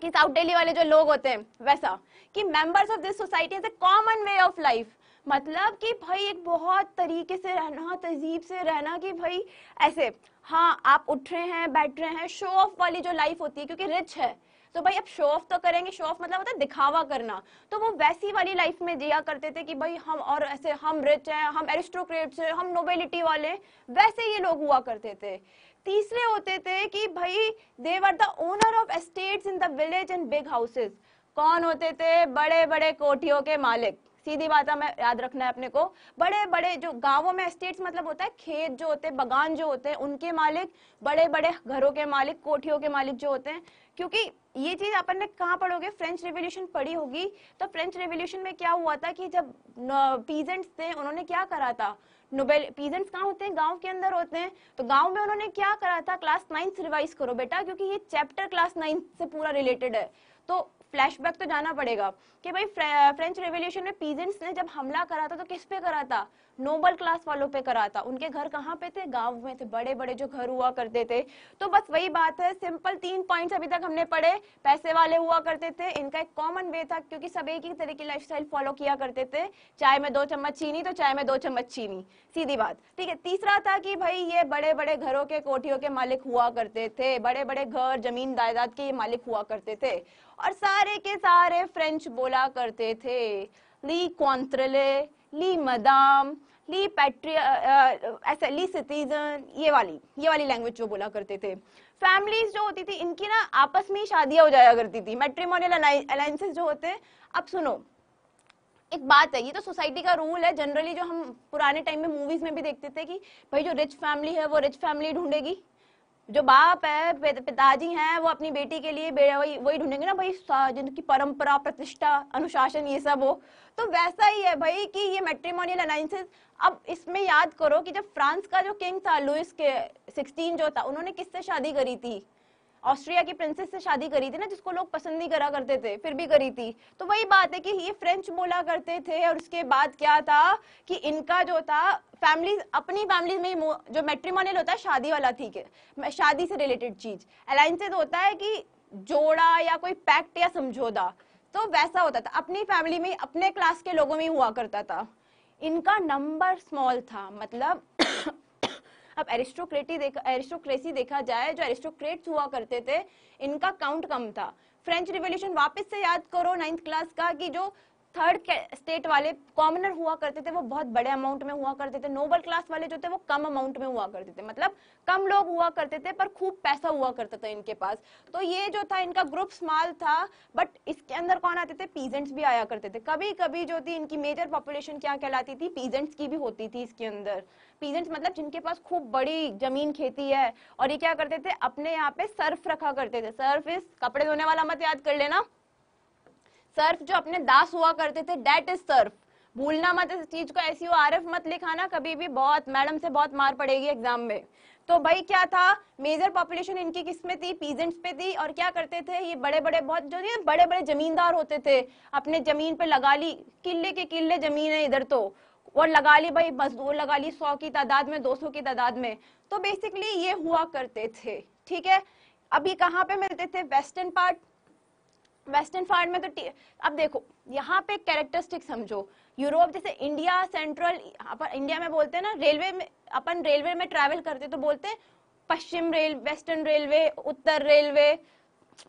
कि साउथ दिल्ली वाले जो लोग होते हैं वैसा कि members of this society is a common way of life मतलब कि भाई एक बहुत तरीके से रहना तहजीब से रहना कि भाई ऐसे हाँ आप उठ रहे हैं बैठ रहे हैं शो ऑफ वाली जो लाइफ होती है क्योंकि रिच है तो भाई अब शो ऑफ तो करेंगे शो ऑफ मतलब होता है दिखावा करना तो वो वैसी वाली लाइफ में जिया करते थे कि भाई हम और ऐसे हम रिच हैं हम एरिस्टोक्रेट्स हैं हम नोबेलिटी वाले वैसे ये लोग हुआ करते थे तीसरे होते थे कि भाई they were the owner of estates in the village and big houses कौन होते थे बड़े बड़े कोठियों के मालिक सीधी बात हमें याद रखना है अपने को बड़े बड़े जो गांवों में स्टेट्स मतलब होता है खेत जो होते हैं बगान जो होते हैं उनके मालिक बड़े बड़े घरों के मालिक कोठियों के मालिक जो होते हैं क्योंकि ये चीज अपन ने कहा पढ़ोगे फ्रेंच रेवोल्यूशन पढ़ी होगी तो फ्रेंच रेवोल्यूशन में क्या हुआ था कि जब पीजेंट्स थे उन्होंने क्या करा था नोबेल पीजेंट्स कहाँ होते हैं गांव के अंदर होते हैं तो गांव में उन्होंने क्या करा था क्लास नाइन्थ रिवाइज करो बेटा क्योंकि ये चैप्टर क्लास नाइन्थ से पूरा रिलेटेड है तो फ्लैशबैक तो जाना पड़ेगा कि भाई फ्रेंच रेवोल्यूशन में पीजेंट्स ने जब हमला करा था तो किस पे करा था नोबल क्लास वालों पे था उनके घर कहाँ पे थे गांव में थे बड़े बड़े जो घर हुआ करते थे तो बस वही बात है सिंपल तीन पॉइंट्स अभी तक हमने पढ़े पैसे वाले हुआ करते थे इनका एक कॉमन वे था क्योंकि सब एक ही तरह की लाइफ फॉलो किया करते थे चाय में दो चम्मच चीनी तो चाय में दो चम्मच चीनी सीधी बात ठीक है तीसरा था कि भाई ये बड़े बड़े घरों के कोठियों के मालिक हुआ करते थे बड़े बड़े घर जमीन जायदाद के ये मालिक हुआ करते थे और सारे के सारे फ्रेंच बोला करते थे ली क्वांत्रले ली मदाम ली पैट्रिया सिटीजन ये वाली ये वाली लैंग्वेज जो बोला करते थे फैमिलीज जो होती थी इनकी ना आपस में ही शादियां हो जाया करती थी मेट्रीमोनियल अलायसेज जो होते हैं अब सुनो एक बात है ये तो सोसाइटी का रूल है जनरली जो हम पुराने टाइम में मूवीज में भी देखते थे कि भाई जो रिच फैमिली है वो रिच फैमिली ढूंढेगी जो बाप है पिताजी हैं वो अपनी बेटी के लिए वही वही ढूंढेंगे ना भाई जिनकी परंपरा प्रतिष्ठा अनुशासन ये सब हो तो वैसा ही है भाई कि ये मेट्रीमोनियल अलाइंसेस अब इसमें याद करो कि जब फ्रांस का जो किंग था लुइस के सिक्सटीन जो था उन्होंने किससे शादी करी थी ऑस्ट्रिया की प्रिंसेस से शादी करी थी ना जिसको लोग पसंद नहीं करा करते थे फिर भी करी थी तो वही बात है कि ये फ्रेंच बोला करते थे और उसके बाद क्या था कि इनका जो था फैमिली अपनी फैमिली में जो मेट्रीमोनियल होता है शादी वाला ठीक है शादी से रिलेटेड चीज अलाइंसेज होता है कि जोड़ा या कोई पैक्ट या समझौता तो वैसा होता था अपनी फैमिली में अपने क्लास के लोगों में हुआ करता था इनका नंबर स्मॉल था मतलब अब एरिस्टोक्रेटी देखा एरिस्टोक्रेसी देखा जाए जो एरिस्टोक्रेट्स हुआ करते थे इनका काउंट कम था फ्रेंच रिवोल्यूशन वापस से याद करो नाइन्थ क्लास का कि जो थर्ड स्टेट वाले कॉमनर हुआ करते थे वो बहुत बड़े अमाउंट में हुआ करते थे नोबल क्लास वाले जो थे वो कम अमाउंट में हुआ करते थे मतलब कम लोग हुआ करते थे पर खूब पैसा हुआ करता था इनके पास तो ये जो था इनका ग्रुप स्मॉल था बट इसके अंदर कौन आते थे पीजेंट्स भी आया करते थे कभी कभी जो थी इनकी मेजर पॉपुलेशन क्या कहलाती थी पीजेंट्स की भी होती थी इसके अंदर पीजेंट्स मतलब जिनके पास खूब बड़ी जमीन खेती है और ये क्या करते थे अपने यहाँ पे सर्फ रखा करते थे सर्फ इस कपड़े धोने वाला मत याद कर लेना सर्फ जो अपने दास हुआ करते थे डेट इज सर्फ भूलना मत इस चीज को ऐसी आर मत लिखाना कभी भी बहुत मैडम से बहुत मार पड़ेगी एग्जाम में तो भाई क्या था मेजर पॉपुलेशन इनकी किस में थी पीजेंट्स पे थी और क्या करते थे ये बड़े बड़े बहुत जो ये बड़े बड़े जमींदार होते थे अपने जमीन पे लगा ली किले के किले जमीन है इधर तो और लगा ली भाई मजदूर लगा ली सौ की तादाद में दो सौ की तादाद में तो बेसिकली ये हुआ करते थे ठीक है अभी कहाँ पे मिलते थे वेस्टर्न पार्ट वेस्टर्न फार्ट में तो अब देखो यहाँ पे कैरेक्टरिस्टिक समझो यूरोप जैसे इंडिया सेंट्रल अपन इंडिया में बोलते हैं ना रेलवे में अपन रेलवे में ट्रैवल करते तो बोलते पश्चिम रेल वेस्टर्न रेलवे उत्तर रेलवे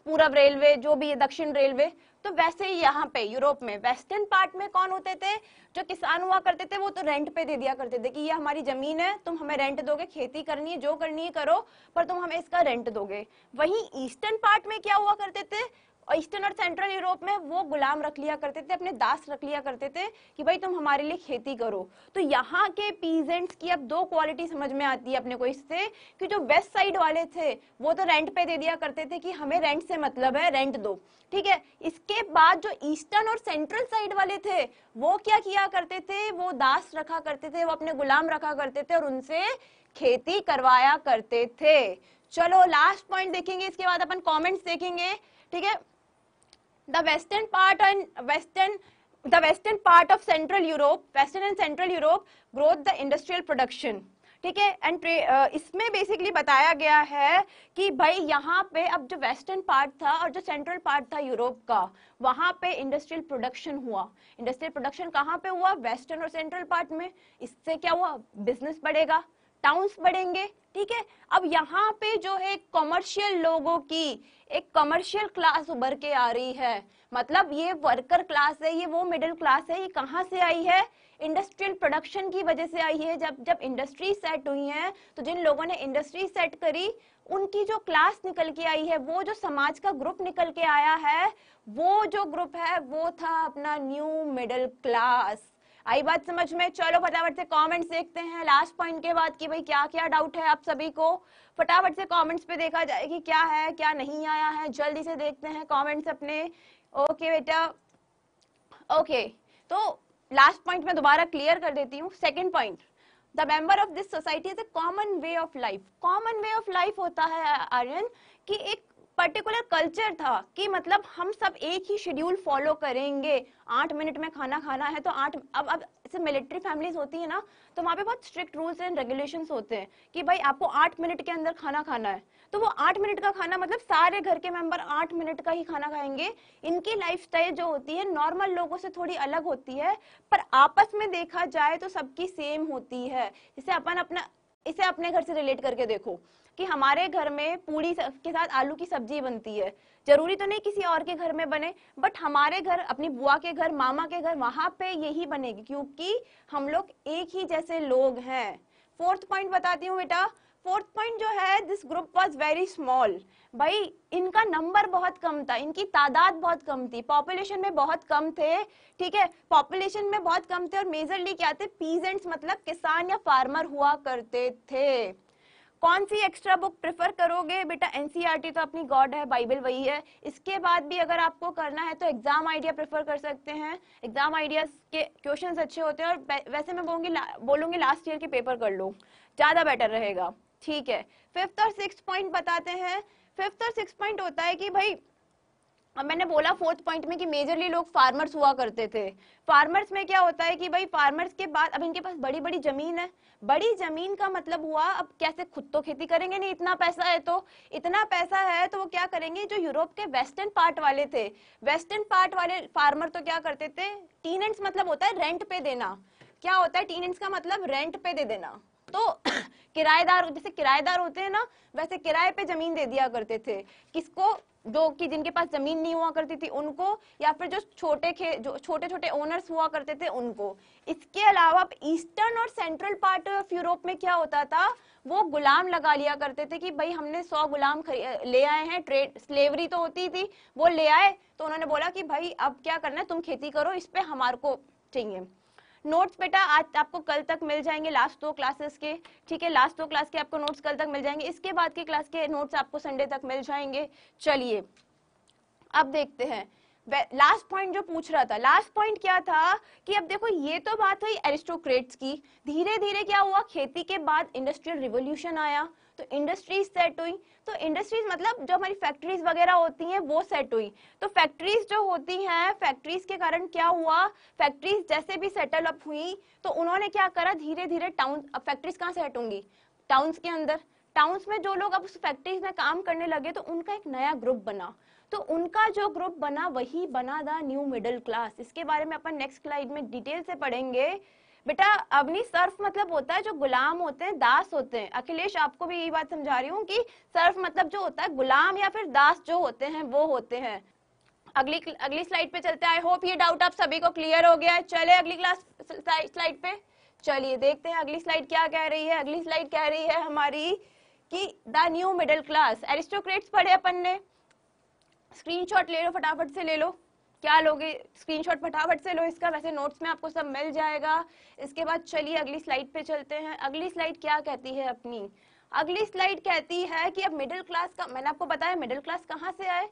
पूरब रेलवे जो भी दक्षिण रेलवे तो वैसे ही यहाँ पे यूरोप में वेस्टर्न पार्ट में कौन होते थे जो किसान हुआ करते थे वो तो रेंट पे दे दिया करते थे कि ये हमारी जमीन है तुम हमें रेंट दोगे खेती करनी है जो करनी है करो पर तुम हमें इसका रेंट दोगे वहीं ईस्टर्न पार्ट में क्या हुआ करते थे ईस्टर्न और सेंट्रल यूरोप में वो गुलाम रख लिया करते थे अपने दास रख लिया करते थे कि भाई तुम हमारे लिए खेती करो तो यहाँ के पीजेंट्स की अब दो क्वालिटी समझ में आती है अपने को इससे कि जो वेस्ट साइड वाले थे वो तो रेंट पे दे दिया करते थे कि हमें रेंट से मतलब है रेंट दो ठीक है इसके बाद जो ईस्टर्न और सेंट्रल साइड वाले थे वो क्या किया करते थे वो दास रखा करते थे वो अपने गुलाम रखा करते थे और उनसे खेती करवाया करते थे चलो लास्ट पॉइंट देखेंगे इसके बाद अपन कॉमेंट्स देखेंगे ठीक है the western part and western the western part of central Europe western and central Europe growth the industrial production ठीक है एंड uh, इसमें बेसिकली बताया गया है कि भाई यहाँ पे अब जो वेस्टर्न पार्ट था और जो सेंट्रल पार्ट था यूरोप का वहां पे इंडस्ट्रियल प्रोडक्शन हुआ इंडस्ट्रियल प्रोडक्शन कहाँ पे हुआ वेस्टर्न और सेंट्रल पार्ट में इससे क्या हुआ बिजनेस बढ़ेगा टाउन्स बढ़ेंगे ठीक है अब यहाँ पे जो है कॉमर्शियल लोगों की एक कॉमर्शियल क्लास उभर के आ रही है मतलब ये वर्कर क्लास है ये वो मिडिल क्लास है ये कहाँ से आई है इंडस्ट्रियल प्रोडक्शन की वजह से आई है जब जब इंडस्ट्री सेट हुई है तो जिन लोगों ने इंडस्ट्री सेट करी उनकी जो क्लास निकल के आई है वो जो समाज का ग्रुप निकल के आया है वो जो ग्रुप है वो था अपना न्यू मिडिल क्लास आई बात समझ में चलो फटाफट से कमेंट्स देखते हैं लास्ट पॉइंट के बाद कि भाई क्या क्या डाउट है आप सभी को फटाफट से कमेंट्स पे देखा जाए कि क्या है क्या नहीं आया है जल्दी से देखते हैं कमेंट्स अपने ओके बेटा ओके तो लास्ट पॉइंट मैं दोबारा क्लियर कर देती हूँ second point the member of this society is a common way of life common way of life होता है आर्यन कि एक पर्टिकुलर कल्चर था कि मतलब हम सब एक ही शेड्यूल फॉलो करेंगे आठ मिनट में खाना खाना है तो आठ अब अब जैसे मिलिट्री फैमिलीज होती है ना तो वहाँ पे बहुत स्ट्रिक्ट रूल्स एंड रेगुलेशंस होते हैं कि भाई आपको आठ मिनट के अंदर खाना खाना है तो वो आठ मिनट का खाना मतलब सारे घर के मेंबर आठ मिनट का ही खाना खाएंगे इनकी लाइफ जो होती है नॉर्मल लोगों से थोड़ी अलग होती है पर आपस में देखा जाए तो सबकी सेम होती है जैसे अपन अपना इसे अपने घर से रिलेट करके देखो कि हमारे घर में पूड़ी के साथ आलू की सब्जी बनती है जरूरी तो नहीं किसी और के घर में बने बट हमारे घर अपनी बुआ के घर मामा के घर वहां पे यही बनेगी क्योंकि हम लोग एक ही जैसे लोग हैं फोर्थ पॉइंट बताती हूँ बेटा फोर्थ पॉइंट जो है this group was very small भाई इनका नंबर बहुत कम था इनकी तादाद बहुत कम थी पॉपुलेशन में बहुत कम थे ठीक है पॉपुलेशन में बहुत कम थे और मेजरली क्या थे पीजेंट्स मतलब किसान या फार्मर हुआ करते थे कौन सी एक्स्ट्रा बुक प्रेफर करोगे बेटा एनसीईआरटी e तो अपनी गॉड है बाइबल वही है इसके बाद भी अगर आपको करना है तो एग्जाम आइडिया प्रेफर कर सकते हैं एग्जाम आइडिया के क्वेश्चंस अच्छे होते हैं और वैसे मैं बोलूँगी बोलूंगी लास्ट ईयर के पेपर कर लो ज़्यादा बेटर रहेगा ठीक है फिफ्थ और सिक्स पॉइंट बताते हैं फिफ्थ और सिक्स पॉइंट होता है कि भाई अब मैंने बोला फोर्थ पॉइंट में कि मेजरली लोग फार्मर्स हुआ करते थे फार्मर्स में क्या होता है कि भाई फार्मर्स के बाद अब इनके पास बड़ी बड़ी जमीन है बड़ी जमीन का मतलब हुआ अब कैसे खुद तो खेती करेंगे नहीं इतना पैसा है तो इतना पैसा है तो वो क्या करेंगे जो यूरोप के वेस्टर्न पार्ट वाले थे वेस्टर्न पार्ट वाले फार्मर तो क्या करते थे टीनेंट्स मतलब होता है रेंट पे देना क्या होता है टीनेंट्स का मतलब रेंट पे दे देना तो (clears throat) किराएदार जैसे किराएदार होते हैं ना वैसे किराए पे जमीन दे दिया करते थे किसको जो कि जिनके पास जमीन नहीं हुआ करती थी उनको या फिर जो छोटे खे जो छोटे छोटे ओनर्स हुआ करते थे उनको इसके अलावा ईस्टर्न और सेंट्रल पार्ट ऑफ यूरोप में क्या होता था वो गुलाम लगा लिया करते थे कि भाई हमने सौ गुलाम ले आए हैं ट्रेड स्लेवरी तो होती थी वो ले आए तो उन्होंने बोला कि भाई अब क्या करना है तुम खेती करो इस पर हमारे को चाहिए नोट्स बेटा आज आपको कल तक मिल जाएंगे लास्ट दो क्लासेस के ठीक है लास्ट दो क्लास के आपको नोट्स कल तक मिल जाएंगे इसके बाद के क्लास के नोट्स आपको संडे तक मिल जाएंगे चलिए अब देखते हैं लास्ट पॉइंट जो पूछ रहा था लास्ट पॉइंट क्या था कि अब देखो ये तो बात हुई एरिस्टोक्रेट्स की धीरे धीरे क्या हुआ खेती के बाद इंडस्ट्रियल रिवोल्यूशन आया तो इंडस्ट्रीज सेट हुई तो इंडस्ट्रीज मतलब जो हमारी फैक्ट्रीज वगैरह होती हैं वो सेट हुई तो फैक्ट्रीज जो होती हैं फैक्ट्रीज के कारण क्या हुआ फैक्ट्रीज जैसे भी सेटल अप हुई तो उन्होंने क्या करा धीरे धीरे टाउन अब फैक्ट्रीज कहाँ सेट होंगी टाउन्स के अंदर टाउन्स में जो लोग अब उस फैक्ट्रीज में काम करने लगे तो उनका एक नया ग्रुप बना तो उनका जो ग्रुप बना वही बना द न्यू मिडिल क्लास इसके बारे में अपन नेक्स्ट स्लाइड में डिटेल से पढ़ेंगे बेटा अवनी सर्फ मतलब होता है जो गुलाम होते हैं दास होते हैं अखिलेश आपको भी ये बात समझा रही हूँ कि सर्फ मतलब जो होता है गुलाम या फिर दास जो होते हैं वो होते हैं अगली अगली स्लाइड पे चलते हैं आई होप ये डाउट आप सभी को क्लियर हो गया है चले अगली क्लास स्लाइड पे चलिए देखते हैं अगली स्लाइड क्या कह रही है अगली स्लाइड कह रही है हमारी कि the new middle class aristocrats पढ़े अपन ने स्क्रीनशॉट ले लो फटाफट से ले लो क्या लोगे स्क्रीनशॉट फटाफट से लो इसका वैसे नोट्स में आपको सब मिल जाएगा इसके बाद चलिए अगली स्लाइड पे चलते हैं अगली स्लाइड क्या कहती है अपनी अगली स्लाइड कहती है कि अब मिडिल क्लास का मैंने आपको बताया मिडिल क्लास कहाँ से आए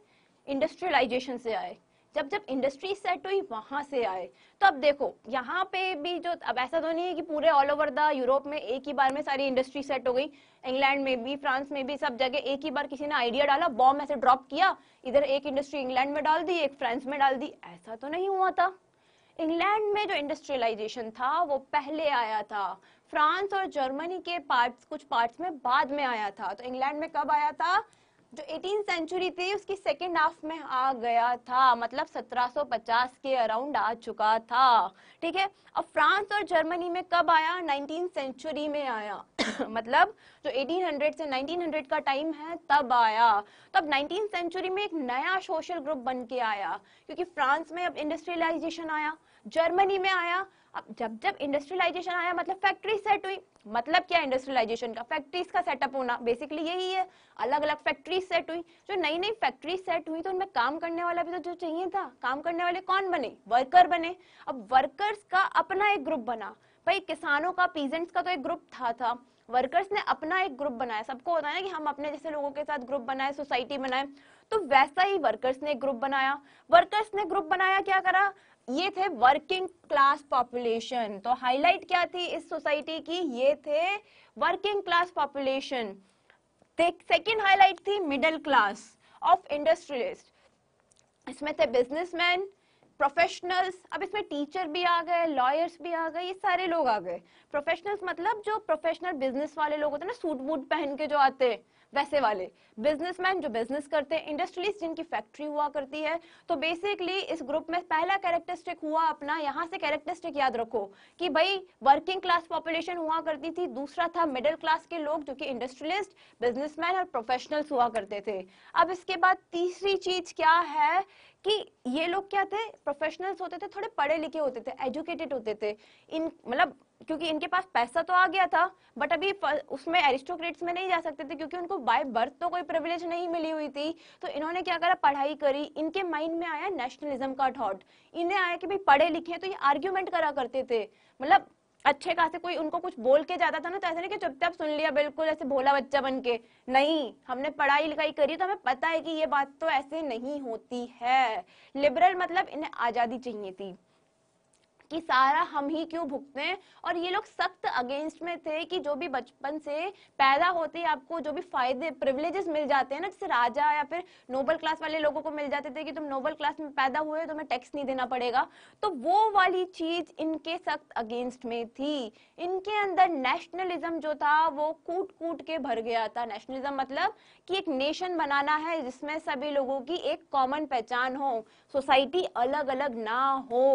इंडस्ट्रियलाइजेशन से आए जब जब इंडस्ट्री सेट हुई वहां से आए तो अब देखो यहाँ पे भी जो अब ऐसा तो नहीं है कि पूरे ऑल ओवर द यूरोप में एक ही बार में सारी इंडस्ट्री सेट हो गई इंग्लैंड में भी फ्रांस में भी सब जगह एक ही बार किसी ने आइडिया डाला बॉम्ब ऐसे ड्रॉप किया इधर एक इंडस्ट्री इंग्लैंड में डाल दी एक फ्रांस में डाल दी ऐसा तो नहीं हुआ था इंग्लैंड में जो इंडस्ट्रियलाइजेशन था वो पहले आया था फ्रांस और जर्मनी के पार्ट्स कुछ पार्ट्स में बाद में आया था तो इंग्लैंड में कब आया था जो 18 सेंचुरी थी उसकी सेकेंड हाफ में आ गया था मतलब 1750 के अराउंड आ चुका था ठीक है अब फ्रांस और जर्मनी में कब आया 19 सेंचुरी में आया (coughs) मतलब जो 1800 से 1900 का टाइम है तब आया तो अब 19 सेंचुरी में एक नया सोशल ग्रुप बन के आया क्योंकि फ्रांस में अब इंडस्ट्रियलाइजेशन आया जर्मनी में आया अब जब जब इंडस्ट्रियलाइजेशन आया मतलब फैक्ट्री सेट हुई मतलब क्या इंडस्ट्रियलाइजेशन का फैक्ट्रीज का सेटअप होना बेसिकली यही है अलग अलग फैक्ट्रीज सेट हुई जो नई नई फैक्ट्रीज सेट हुई तो उनमें काम करने वाला भी तो जो चाहिए था काम करने वाले कौन बने वर्कर बने अब वर्कर्स का अपना एक ग्रुप बना भाई किसानों का पीजेंट्स का तो एक ग्रुप था था वर्कर्स ने अपना एक ग्रुप बनाया सबको होता है ना कि हम अपने जैसे लोगों के साथ ग्रुप बनाए सोसाइटी बनाए तो वैसा ही वर्कर्स ने ग्रुप बनाया वर्कर्स ने ग्रुप बनाया क्या करा ये थे वर्किंग क्लास पॉपुलेशन तो हाईलाइट क्या थी इस सोसाइटी की ये थे working class population second highlight थी मिडिल क्लास ऑफ इंडस्ट्रियलिस्ट इसमें थे बिजनेसमैन प्रोफेशनल्स अब इसमें टीचर भी आ गए लॉयर्स भी आ गए ये सारे लोग आ गए प्रोफेशनल्स मतलब जो प्रोफेशनल बिजनेस वाले लोग होते हैं ना सूट बूट पहन के जो आते हैं वैसे वाले बिजनेसमैन जो बिजनेस करते हैं इंडस्ट्रियलिस्ट जिनकी फैक्ट्री हुआ करती है तो बेसिकली इस ग्रुप में पहला कैरेक्टरिस्टिक हुआ अपना यहाँ से कैरेक्टरिस्टिक याद रखो कि भाई वर्किंग क्लास पॉपुलेशन हुआ करती थी दूसरा था मिडिल क्लास के लोग जो कि इंडस्ट्रियलिस्ट बिजनेसमैन और प्रोफेशनल्स हुआ करते थे अब इसके बाद तीसरी चीज क्या है कि ये लोग क्या थे प्रोफेशनल्स होते थे थोड़े पढ़े लिखे होते थे एजुकेटेड होते थे इन मतलब क्योंकि इनके पास पैसा तो आ गया था बट अभी उसमें एरिस्टोक्रेट्स में नहीं जा सकते थे क्योंकि उनको बाय बर्थ तो कोई प्रिविलेज नहीं मिली हुई थी तो इन्होंने क्या करा पढ़ाई करी इनके माइंड में आया नेशनलिज्म का थॉट इन्हें आया कि भाई पढ़े लिखे तो ये आर्ग्यूमेंट करा करते थे मतलब अच्छे खासे कोई उनको कुछ बोल के जाता था ना तो ऐसा नहीं कि चुपचाप सुन लिया बिल्कुल ऐसे भोला बच्चा बन के नहीं हमने पढ़ाई लिखाई करी तो हमें पता है कि ये बात तो ऐसे नहीं होती है लिबरल मतलब इन्हें आजादी चाहिए थी कि सारा हम ही क्यों भुगते हैं और ये लोग सख्त अगेंस्ट में थे कि जो भी बचपन से पैदा होते ही आपको जो भी फायदे प्रिविलेजेस मिल जाते हैं ना जैसे राजा या फिर नोबल क्लास वाले लोगों को मिल जाते थे कि तुम नोबल क्लास में पैदा हुए तुम्हें टैक्स नहीं देना पड़ेगा तो वो वाली चीज इनके सख्त अगेंस्ट में थी इनके अंदर नेशनलिज्म जो था वो कूट कूट के भर गया था नेशनलिज्म मतलब कि एक नेशन बनाना है जिसमें सभी लोगों की एक कॉमन पहचान हो सोसाइटी अलग अलग ना हो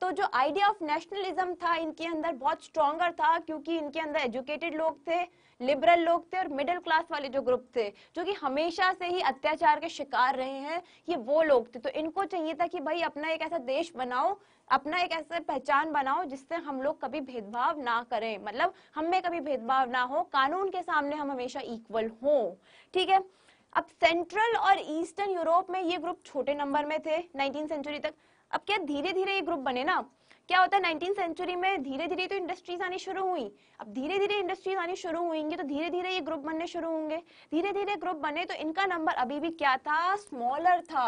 तो जो आई आइडिया ऑफ नेशनलिज्म था इनके अंदर बहुत स्ट्रॉन्गर था क्योंकि इनके अंदर एजुकेटेड लोग थे लिबरल लोग थे और मिडिल क्लास वाले जो ग्रुप थे जो कि हमेशा से ही अत्याचार के शिकार रहे हैं ये वो लोग थे तो इनको चाहिए था कि भाई अपना एक ऐसा देश बनाओ अपना एक ऐसा पहचान बनाओ जिससे हम लोग कभी भेदभाव ना करें मतलब हम में कभी भेदभाव ना हो कानून के सामने हम हमेशा इक्वल हो ठीक है अब सेंट्रल और ईस्टर्न यूरोप में ये ग्रुप छोटे नंबर में थे नाइनटीन सेंचुरी तक अब क्या धीरे धीरे ये ग्रुप बने ना क्या होता है नाइनटीन सेंचुरी में धीरे धीरे तो इंडस्ट्रीज आनी शुरू हुई अब धीरे धीरे इंडस्ट्रीज आनी शुरू हुई तो धीरे धीरे ये ग्रुप बनने शुरू होंगे धीरे धीरे ग्रुप बने तो इनका नंबर अभी भी क्या था स्मॉलर था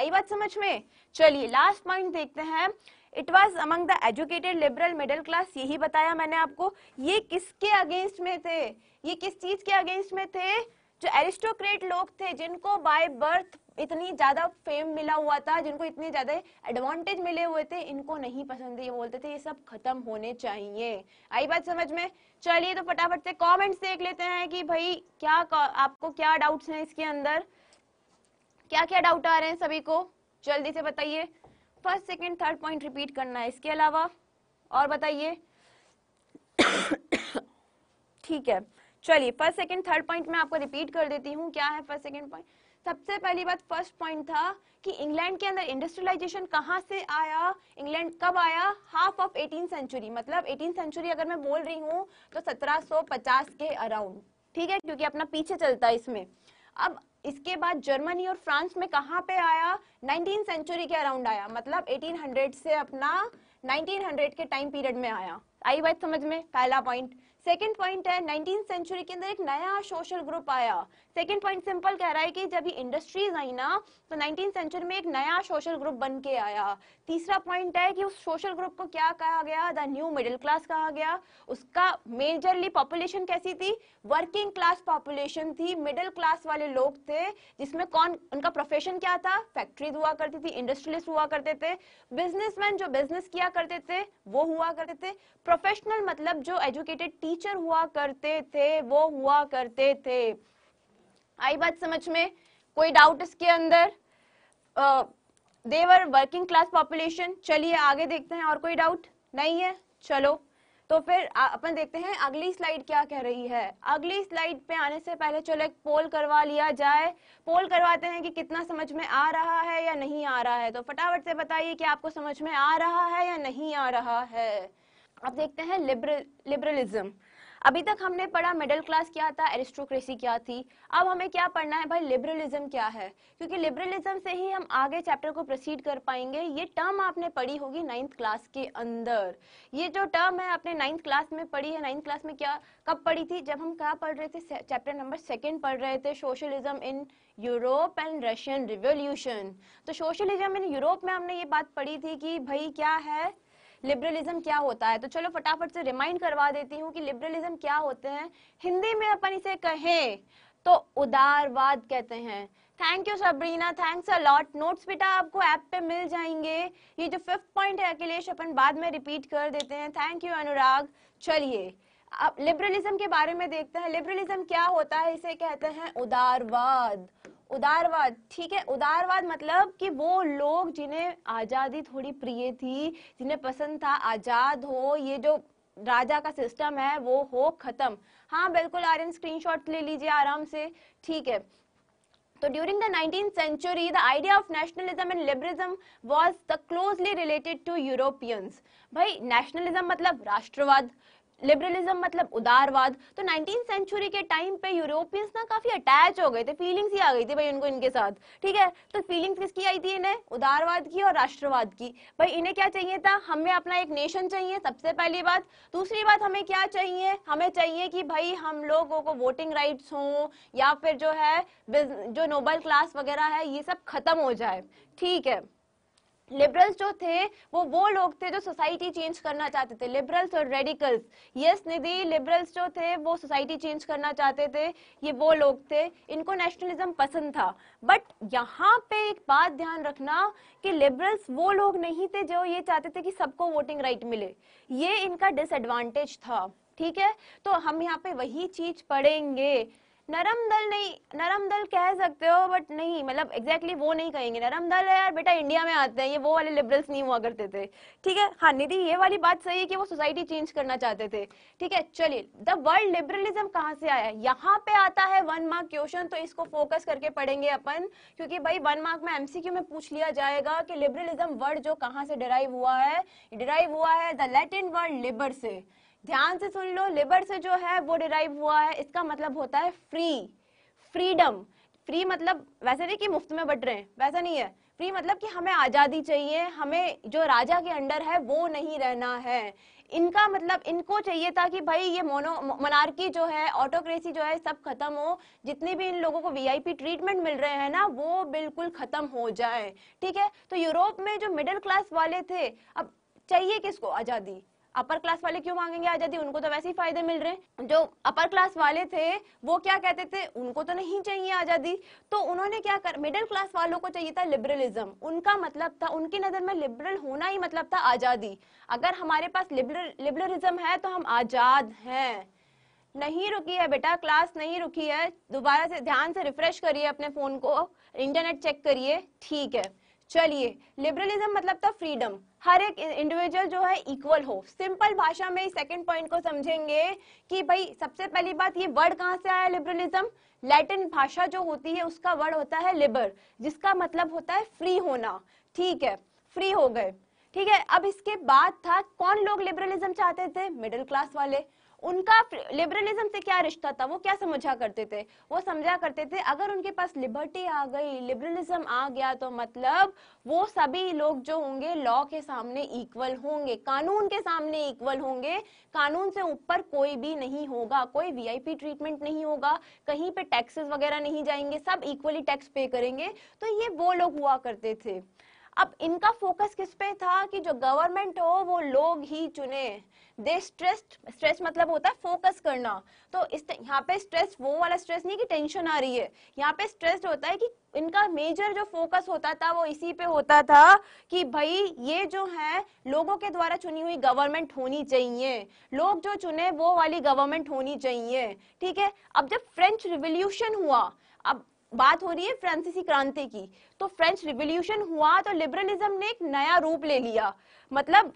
आई बात समझ में चलिए लास्ट पॉइंट देखते हैं it was among the educated liberal middle class यही बताया मैंने आपको ये किसके अगेंस्ट में थे ये किस चीज के अगेंस्ट में थे जो एरिस्टोक्रेट लोग थे जिनको बाय बर्थ इतनी ज्यादा फेम मिला हुआ था जिनको इतने ज्यादा एडवांटेज मिले हुए थे इनको नहीं पसंद ये बोलते थे ये सब खत्म होने चाहिए आई बात समझ में चलिए तो फटाफट से कमेंट्स देख लेते हैं कि भाई क्या आपको क्या डाउट्स हैं इसके अंदर क्या क्या डाउट आ रहे हैं सभी को जल्दी से बताइए first second third point repeat करना है इसके अलावा और बताइए (coughs) ठीक है चलिए फर्स्ट सेकंड थर्ड पॉइंट मैं आपको रिपीट कर देती हूँ क्या है फर्स्ट सेकंड पॉइंट सबसे पहली बात फर्स्ट पॉइंट था कि इंग्लैंड के अंदर इंडस्ट्रियलाइजेशन कहाँ से आया इंग्लैंड कब आया हाफ ऑफ एटीन सेंचुरी मतलब एटीन सेंचुरी अगर मैं बोल रही हूँ तो 1750 के अराउंड ठीक है क्योंकि अपना पीछे चलता है इसमें अब इसके बाद जर्मनी और फ्रांस में कहाँ पे आया नाइनटीन सेंचुरी के अराउंड आया मतलब एटीन से अपना नाइनटीन के टाइम पीरियड में आया आई बात समझ में पहला पॉइंट सेकेंड पॉइंट है नाइनटीन सेंचुरी के अंदर एक नया सोशल ग्रुप आया सेकेंड पॉइंट सिंपल कह रहा है कि जब इंडस्ट्रीज आई ना तो नाइनटीन सेंचुरी में एक नया सोशल ग्रुप बन के आया तीसरा पॉइंट है कि उस सोशल ग्रुप को क्या कहा गया द न्यू मिडिल क्लास कहा गया उसका मेजरली पॉपुलेशन कैसी थी वर्किंग क्लास पॉपुलेशन थी मिडिल क्लास वाले लोग थे जिसमें कौन उनका प्रोफेशन क्या था फैक्ट्रीज हुआ करती थी इंडस्ट्रियलिस्ट हुआ करते थे बिजनेसमैन जो बिजनेस किया करते थे वो हुआ करते थे प्रोफेशनल मतलब जो एजुकेटेड टीचर हुआ करते थे वो हुआ करते थे आई बात समझ में कोई डाउट इसके अंदर देवर वर्किंग क्लास पॉपुलेशन चलिए आगे देखते हैं और कोई डाउट नहीं है चलो तो फिर अपन देखते हैं अगली स्लाइड क्या कह रही है अगली स्लाइड पे आने से पहले चलो एक पोल करवा लिया जाए पोल करवाते हैं कि कितना समझ में आ रहा है या नहीं आ रहा है तो फटाफट से बताइए कि आपको समझ में आ रहा है या नहीं आ रहा है अब देखते हैं लिबरल लिबरलिज्म अभी तक हमने पढ़ा मिडिल क्लास क्या था एरिस्टोक्रेसी क्या थी अब हमें क्या पढ़ना है भाई लिबरलिज्म क्या है क्योंकि लिबरलिज्म से ही हम आगे चैप्टर को प्रोसीड कर पाएंगे ये टर्म आपने पढ़ी होगी नाइन्थ क्लास के अंदर ये जो टर्म है आपने नाइन्थ क्लास में पढ़ी है नाइन्थ क्लास में क्या कब पढ़ी थी जब हम क्या पढ़ रहे थे चैप्टर नंबर सेकेंड पढ़ रहे थे socialism in Europe and Russian revolution तो सोशलिज्म इन यूरोप में हमने ये बात पढ़ी थी कि भाई क्या है लिबरलिज्म क्या होता है तो चलो फटाफट से रिमाइंड करवा देती हूँ कि लिबरलिज्म क्या होते हैं हिंदी में अपन इसे कहें तो उदारवाद कहते हैं thank you Sabrina thanks a lot notes बेटा आपको ऐप पे मिल जाएंगे ये जो फिफ्थ पॉइंट है अखिलेश अपन बाद में रिपीट कर देते हैं थैंक यू अनुराग चलिए अब लिबरलिज्म के बारे में देखते हैं लिबरलिज्म क्या होता है इसे कहते हैं उदारवाद उदारवाद ठीक है उदारवाद मतलब कि वो लोग जिन्हें आजादी थोड़ी प्रिय थी जिन्हें पसंद था आजाद हो ये जो राजा का सिस्टम है वो हो खत्म हाँ बिल्कुल आर्यन स्क्रीनशॉट ले लीजिए आराम से ठीक है तो during the nineteen century the idea of nationalism and liberalism was the closely related to Europeans भाई नेशनलिज्म मतलब राष्ट्रवाद लिबरलिज्म मतलब उदारवाद तो नाइनटीन सेंचुरी के टाइम पे यूरोपियंस ना काफी अटैच हो गए थे फीलिंग्स ही आ गई थी भाई उनको इनके साथ ठीक है तो फीलिंग्स किसकी आई थी इन्हें उदारवाद की और राष्ट्रवाद की भाई इन्हें क्या चाहिए था हमें अपना एक नेशन चाहिए सबसे पहली बात दूसरी बात हमें क्या चाहिए हमें चाहिए कि भाई हम लोगों को वोटिंग राइट्स हों या फिर जो है जो नोबल क्लास वगैरह है ये सब खत्म हो जाए ठीक है लिबरल्स जो थे वो वो लोग थे जो सोसाइटी चेंज करना चाहते थे लिबरल्स और रेडिकल्स यस निधि लिबरल्स जो थे वो सोसाइटी चेंज करना चाहते थे ये वो लोग थे इनको नेशनलिज्म पसंद था बट यहाँ पे एक बात ध्यान रखना कि लिबरल्स वो लोग नहीं थे जो ये चाहते थे कि सबको वोटिंग राइट मिले ये इनका डिसएडवांटेज था ठीक है तो हम यहाँ पे वही चीज पढ़ेंगे नरम दल नहीं नरम दल कह सकते हो बट नहीं मतलब एग्जैक्टली exactly वो नहीं कहेंगे नरम दल है यार बेटा इंडिया में आते हैं ये वो वाले लिबरल्स नहीं हुआ करते थे ठीक है हाँ निधि ये वाली बात सही है कि वो सोसाइटी चेंज करना चाहते थे ठीक है चलिए द वर्ल्ड लिबरलिज्म कहाँ से आया यहाँ पे आता है वन मार्क क्वेश्चन तो इसको फोकस करके पढ़ेंगे अपन क्योंकि भाई वन मार्क में एमसीक्यू में पूछ लिया जाएगा कि लिबरलिज्म वर्ड जो कहाँ से डिराइव हुआ है डिराइव हुआ है द लेटिन वर्ल्ड लिबर से ध्यान से सुन लो लिबर से जो है वो डिराइव हुआ है इसका मतलब होता है फ्री फ्रीडम फ्री मतलब वैसे नहीं कि मुफ्त में बट रहे हैं वैसा नहीं है फ्री मतलब कि हमें आज़ादी चाहिए हमें जो राजा के अंडर है वो नहीं रहना है इनका मतलब इनको चाहिए था कि भाई ये मोनो मनार्की जो है ऑटोक्रेसी जो है सब खत्म हो जितने भी इन लोगों को वीआईपी ट्रीटमेंट मिल रहे हैं ना वो बिल्कुल खत्म हो जाए ठीक है तो यूरोप में जो मिडिल क्लास वाले थे अब चाहिए किसको आज़ादी अपर क्लास वाले क्यों मांगेंगे आजादी उनको तो वैसे ही फायदे मिल रहे हैं जो अपर क्लास वाले थे वो क्या कहते थे उनको तो नहीं चाहिए आजादी तो उन्होंने क्या कर मिडिल क्लास वालों को चाहिए था लिबरलिज्म उनका मतलब था उनकी नजर में लिबरल होना ही मतलब था आजादी अगर हमारे पास लिबरल लिबरलिज्म है तो हम आजाद हैं नहीं रुकी है बेटा क्लास नहीं रुकी है दोबारा से ध्यान से रिफ्रेश करिए अपने फोन को इंटरनेट चेक करिए ठीक है चलिए लिबरलिज्म मतलब था फ्रीडम हर एक इंडिविजुअल जो है इक्वल हो सिंपल भाषा में सेकंड पॉइंट को समझेंगे कि भाई सबसे पहली बात ये वर्ड कहाँ से आया लिबरलिज्म लैटिन भाषा जो होती है उसका वर्ड होता है लिबर जिसका मतलब होता है फ्री होना ठीक है फ्री हो गए ठीक है अब इसके बाद था कौन लोग लिबरलिज्म चाहते थे मिडिल क्लास वाले उनका लिबरलिज्म से क्या रिश्ता था वो क्या समझा करते थे वो समझा करते थे अगर उनके पास लिबर्टी आ गई लिबरलिज्म आ गया तो मतलब वो सभी लोग जो होंगे लॉ के सामने इक्वल होंगे कानून के सामने इक्वल होंगे कानून से ऊपर कोई भी नहीं होगा कोई वीआईपी ट्रीटमेंट नहीं होगा कहीं पे टैक्सेस वगैरह नहीं जाएंगे सब इक्वली टैक्स पे करेंगे तो ये वो लोग हुआ करते थे अब इनका फोकस किस पे था कि जो गवर्नमेंट हो वो लोग ही चुने दे स्ट्रेस स्ट्रेस मतलब होता है फोकस करना तो इस यहाँ पे स्ट्रेस वो वाला स्ट्रेस नहीं कि टेंशन आ रही है यहाँ पे स्ट्रेस होता है कि इनका मेजर जो फोकस होता था वो इसी पे होता था कि भाई ये जो है लोगों के द्वारा चुनी हुई गवर्नमेंट होनी चाहिए लोग जो चुने वो वाली गवर्नमेंट होनी चाहिए ठीक है अब जब फ्रेंच रिवोल्यूशन हुआ अब बात हो रही है फ्रांसीसी क्रांति की तो फ्रेंच रिवोल्यूशन हुआ तो लिबरलिज्म ने एक नया रूप ले लिया मतलब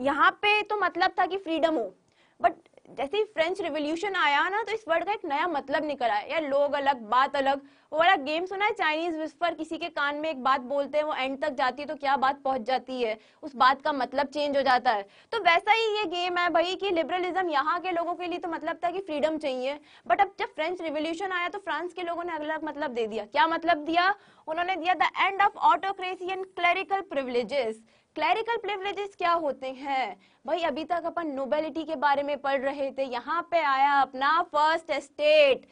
यहाँ पे तो मतलब था कि फ्रीडम हो बट जैसे ही फ्रेंच रिवोल्यूशन आया ना तो इस वर्ड का एक नया मतलब निकल आया यार लोग अलग बात अलग वो वाला गेम सुना है चाइनीज विस्फर किसी के कान में एक बात बोलते हैं वो एंड तक जाती है तो क्या बात पहुंच जाती है उस बात का मतलब चेंज हो जाता है तो वैसा ही ये गेम है भाई कि लिबरलिज्म यहाँ के लोगों के लिए तो मतलब था कि फ्रीडम चाहिए बट अब जब फ्रेंच रिवोल्यूशन आया तो फ्रांस के लोगों ने अलग अलग मतलब दे दिया क्या मतलब दिया उन्होंने दिया the end of autocracy and clerical privileges clerical privileges क्या होते हैं भाई अभी तक अपन नोबेलिटी के बारे में पढ़ रहे थे यहाँ पे आया अपना first state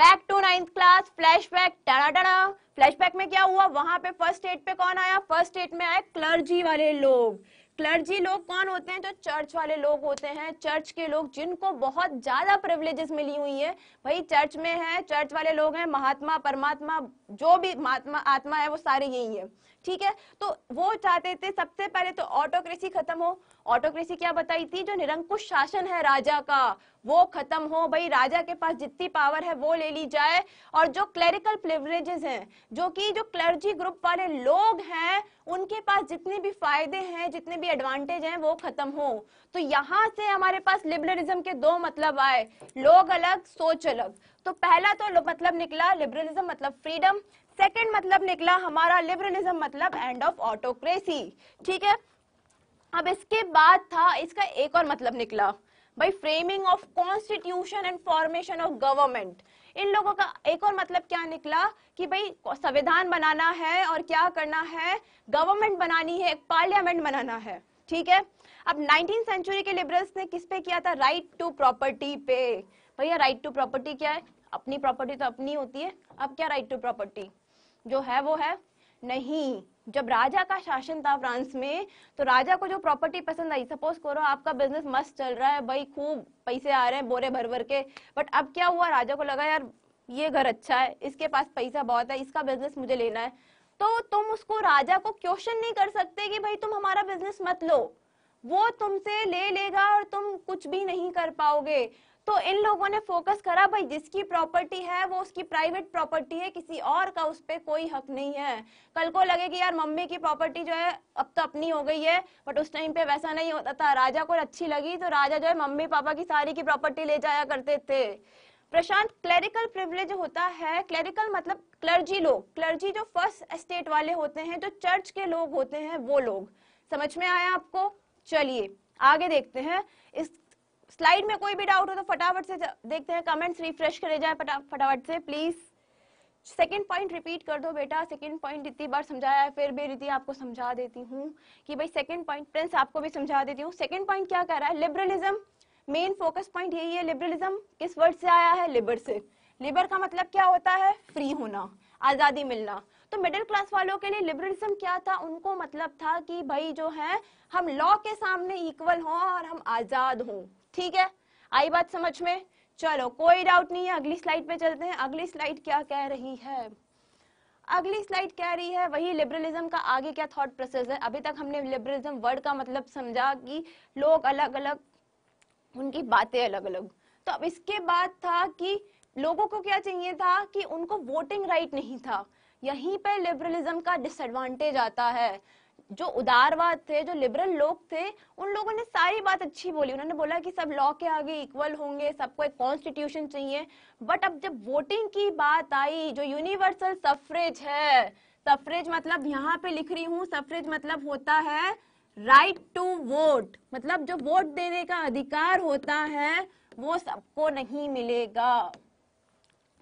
back to ninth class flashback टड़ा टड़ा फ्लैशबैक में क्या हुआ वहां पे फर्स्ट स्टेट पे कौन आया फर्स्ट स्टेट में आए क्लर्जी वाले लोग क्लर्जी लोग कौन होते हैं जो चर्च वाले लोग होते हैं चर्च के लोग जिनको बहुत ज्यादा प्रिवलेजेस मिली हुई है भाई चर्च में है चर्च वाले लोग हैं महात्मा परमात्मा जो भी महात्मा आत्मा है वो सारे यही है ठीक है तो वो चाहते थे सबसे पहले तो ऑटोक्रेसी खत्म हो ऑटोक्रेसी क्या बताई थी जो निरंकुश शासन है राजा का वो खत्म हो भाई राजा के पास जितनी पावर है वो ले ली जाए और जो क्लरिकल प्लेवरेजेस हैं जो कि जो क्लर्जी ग्रुप वाले लोग हैं उनके पास जितने भी फायदे हैं जितने भी एडवांटेज हैं वो खत्म हो तो यहाँ से हमारे पास लिबरलिज्म के दो मतलब आए लोग अलग सोच अलग तो पहला तो मतलब निकला लिबरलिज्म मतलब फ्रीडम सेकेंड मतलब निकला हमारा लिबरलिज्म मतलब एंड ऑफ ऑटोक्रेसी ठीक है अब इसके बाद था इसका एक और मतलब निकला भाई framing of constitution and formation of government इन लोगों का एक और मतलब क्या निकला कि भाई संविधान बनाना है और क्या करना है गवर्नमेंट बनानी है एक पार्लियामेंट बनाना है ठीक है अब 19 सेंचुरी के लिबरल्स ने किस पे किया था राइट टू प्रॉपर्टी पे भैया राइट टू प्रॉपर्टी क्या है अपनी प्रॉपर्टी तो अपनी होती है अब क्या राइट टू प्रॉपर्टी जो है वो है नहीं जब राजा का शासन था फ्रांस में तो राजा को जो प्रॉपर्टी पसंद आई सपोज करो आपका बिजनेस मस्त चल रहा है भाई खूब पैसे आ रहे हैं बोरे भर भर के बट अब क्या हुआ राजा को लगा यार ये घर अच्छा है इसके पास पैसा बहुत है इसका बिजनेस मुझे लेना है तो तुम उसको राजा को क्वेश्चन नहीं कर सकते कि भाई तुम हमारा बिजनेस मत लो वो तुमसे ले लेगा और तुम कुछ भी नहीं कर पाओगे तो इन लोगों ने फोकस करा भाई जिसकी प्रॉपर्टी है वो उसकी प्राइवेट प्रॉपर्टी है किसी और का उस पर कोई हक नहीं है कल को लगे कि यार मम्मी की प्रॉपर्टी जो है अब तो अपनी हो गई है बट उस टाइम पे वैसा नहीं होता था राजा को अच्छी लगी तो राजा जो है मम्मी पापा की सारी की प्रॉपर्टी ले जाया करते थे प्रशांत क्लरिकल प्रिविलेज होता है क्लरिकल मतलब क्लर्जी लोग क्लर्जी जो फर्स्ट एस्टेट वाले होते हैं जो चर्च के लोग होते हैं वो लोग समझ में आया आपको चलिए आगे देखते हैं इस स्लाइड में कोई भी डाउट हो तो फटाफट से देखते हैं कमेंट्स रिफ्रेश करे जाए फटाफट से प्लीज सेकेंड पॉइंट रिपीट कर दो बेटा सेकेंड पॉइंट इतनी बार समझाया है फिर भी रीति आपको समझा देती हूँ कि भाई सेकेंड पॉइंट प्रिंस आपको भी समझा देती हूँ सेकेंड पॉइंट क्या कह रहा है लिबरलिज्म मेन फोकस पॉइंट यही है लिबरलिज्म किस वर्ड से आया है लिबर से लिबर का मतलब क्या होता है फ्री होना आज़ादी मिलना तो मिडिल क्लास वालों के लिए लिबरलिज्म क्या था उनको मतलब था कि भाई जो है हम लॉ के सामने इक्वल हों और हम आजाद हों ठीक है आई बात समझ में चलो कोई डाउट नहीं है अगली स्लाइड पे चलते हैं अगली स्लाइड क्या कह रही है अगली स्लाइड कह रही है वही लिबरलिज्म का आगे क्या थॉट प्रोसेस है अभी तक हमने लिबरलिज्म वर्ड का मतलब समझा कि लोग अलग अलग उनकी बातें अलग अलग तो अब इसके बाद था कि लोगों को क्या चाहिए था कि उनको वोटिंग राइट नहीं था यहीं पर लिबरलिज्म का डिसएडवांटेज आता है जो उदारवाद थे जो लिबरल लोग थे उन लोगों ने सारी बात अच्छी बोली उन्होंने बोला कि सब लॉ के आगे इक्वल होंगे सबको एक कॉन्स्टिट्यूशन चाहिए बट अब जब वोटिंग की बात आई जो यूनिवर्सल सफरेज है सफरेज मतलब यहाँ पे लिख रही हूँ सफरेज मतलब होता है राइट टू वोट मतलब जो वोट देने का अधिकार होता है वो सबको नहीं मिलेगा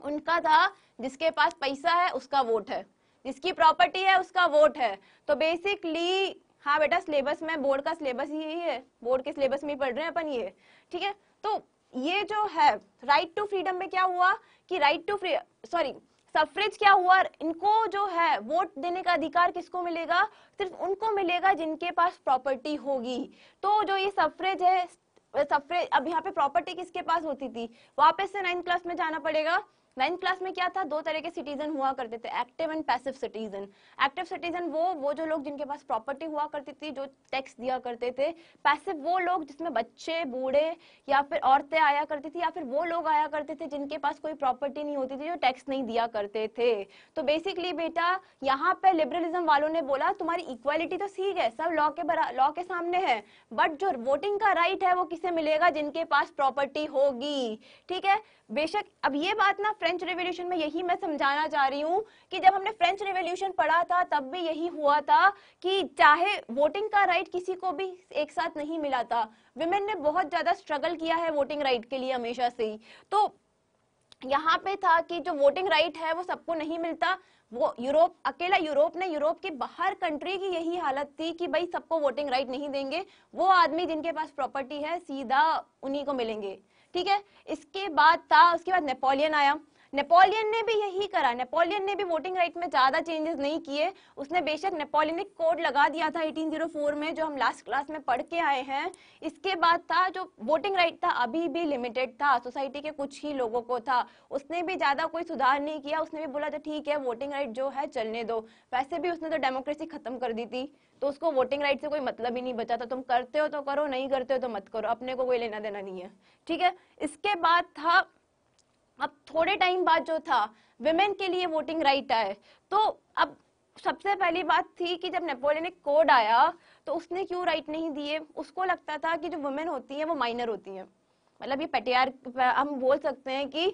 उनका था जिसके पास पैसा है उसका वोट है जिसकी प्रॉपर्टी है उसका वोट है तो बेसिकली हाँ बेटा सिलेबस में बोर्ड का सिलेबस यही है बोर्ड के सिलेबस में पढ़ रहे हैं अपन ये ठीक है तो ये जो है राइट टू फ्रीडम में क्या हुआ कि right to free sorry suffrage क्या हुआ इनको जो है वोट देने का अधिकार किसको मिलेगा सिर्फ उनको मिलेगा जिनके पास प्रॉपर्टी होगी तो जो ये सफरेज है सफरेज अब यहाँ पे प्रॉपर्टी किसके पास होती थी वापस से नाइन्थ क्लास में जाना पड़ेगा नाइन्थ क्लास में क्या था दो तरह के सिटीजन हुआ करते थे active and passive citizen active citizen वो वो जो लोग जिनके पास प्रॉपर्टी हुआ करती थी जो टैक्स दिया करते थे पैसिव वो लोग जिसमें बच्चे बूढ़े या फिर औरतें आया करती थी या फिर वो लोग आया करते थे जिनके पास कोई प्रॉपर्टी नहीं होती थी जो टैक्स नहीं दिया करते थे तो बेसिकली बेटा यहाँ पे लिबरलिज्म वालों ने बोला तुम्हारी इक्वालिटी तो ठीक है सब लॉ के लॉ के सामने है बट जो वोटिंग का राइट है वो किसे मिलेगा जिनके पास प्रॉपर्टी होगी ठीक है बेशक अब ये बात ना फ्रेंच रेवोल्यूशन में यही मैं समझाना चाह रही हूँ कि जब हमने फ्रेंच रेवोल्यूशन पढ़ा था तब भी यही हुआ था कि चाहे वोटिंग का राइट किसी को भी एक साथ नहीं मिला था विमेन ने बहुत ज्यादा स्ट्रगल किया है वोटिंग राइट के लिए हमेशा से ही तो यहाँ पे था कि जो वोटिंग राइट है वो सबको नहीं मिलता वो यूरोप अकेला यूरोप ने यूरोप के बाहर कंट्री की यही हालत थी कि भाई सबको वोटिंग राइट नहीं देंगे वो आदमी जिनके पास प्रॉपर्टी है सीधा उन्हीं को मिलेंगे ठीक है इसके बाद था उसके बाद नेपोलियन आया नेपोलियन ने भी यही करा नेपोलियन ने भी वोटिंग राइट में ज्यादा चेंजेस नहीं किए उसने बेशक नेपोलियनिक कोड लगा दिया था 1804 में जो हम लास्ट क्लास में पढ़ के आए हैं इसके बाद था जो वोटिंग राइट था अभी भी लिमिटेड था सोसाइटी के कुछ ही लोगों को था उसने भी ज्यादा कोई सुधार नहीं किया उसने भी बोला था ठीक है वोटिंग राइट जो है चलने दो वैसे भी उसने तो डेमोक्रेसी खत्म कर दी थी तो उसको वोटिंग राइट से कोई मतलब ही नहीं बचा था तुम करते हो तो करो नहीं करते हो तो मत करो अपने को कोई लेना देना नहीं है ठीक है इसके बाद था अब थोड़े टाइम बाद जो था विमेन के लिए वोटिंग राइट आए तो अब सबसे पहली बात थी कि जब नेपोलियनिक कोड आया तो उसने क्यों राइट नहीं दिए उसको लगता था कि जो वुमेन होती हैं वो माइनर होती हैं मतलब ये पेट्रियार हम बोल सकते हैं कि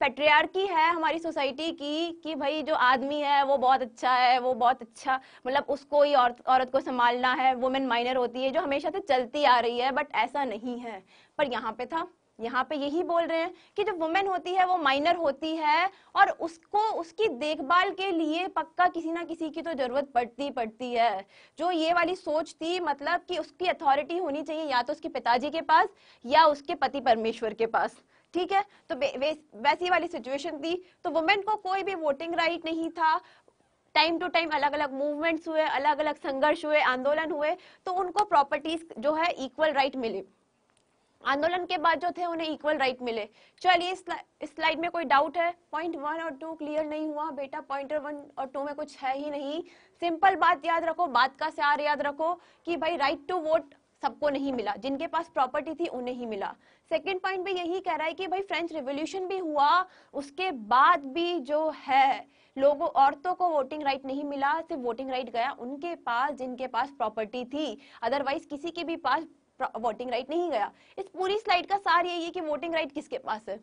पेट्रियार्की है हमारी सोसाइटी की कि भाई जो आदमी है वो बहुत अच्छा है वो बहुत अच्छा मतलब उसको ही औरत औरत को संभालना है वुमेन माइनर होती है जो हमेशा से चलती आ रही है बट ऐसा नहीं है पर यहाँ पे था यहाँ पे यही बोल रहे हैं कि जो वुमेन होती है वो माइनर होती है और उसको उसकी देखभाल के लिए पक्का किसी ना किसी की तो जरूरत पड़ती पड़ती है जो ये वाली सोच थी मतलब कि उसकी अथॉरिटी होनी चाहिए या तो उसके पिताजी के पास या उसके पति परमेश्वर के पास ठीक है तो वैसी वाली सिचुएशन थी तो वुमेन को कोई भी वोटिंग राइट नहीं था टाइम टू टाइम अलग अलग मूवमेंट्स हुए अलग अलग संघर्ष हुए आंदोलन हुए तो उनको प्रॉपर्टीज जो है इक्वल राइट मिली आंदोलन के बाद जो थे उन्हें इक्वल राइट मिले चलिए इस स्लाइड में कोई डाउट है पॉइंट वन और टू क्लियर नहीं हुआ बेटा पॉइंटर वन और टू में कुछ है ही नहीं सिंपल बात याद रखो बात का सार याद रखो कि भाई राइट टू वोट सबको नहीं मिला जिनके पास प्रॉपर्टी थी उन्हें ही मिला सेकंड पॉइंट भी यही कह रहा है कि भाई फ्रेंच रिवोल्यूशन भी हुआ उसके बाद भी जो है लोगों औरतों को वोटिंग राइट नहीं मिला सिर्फ वोटिंग राइट गया उनके पास जिनके पास प्रॉपर्टी थी अदरवाइज किसी के भी पास वोटिंग राइट नहीं गया इस पूरी स्लाइड का सार यही है कि वोटिंग राइट किसके पास है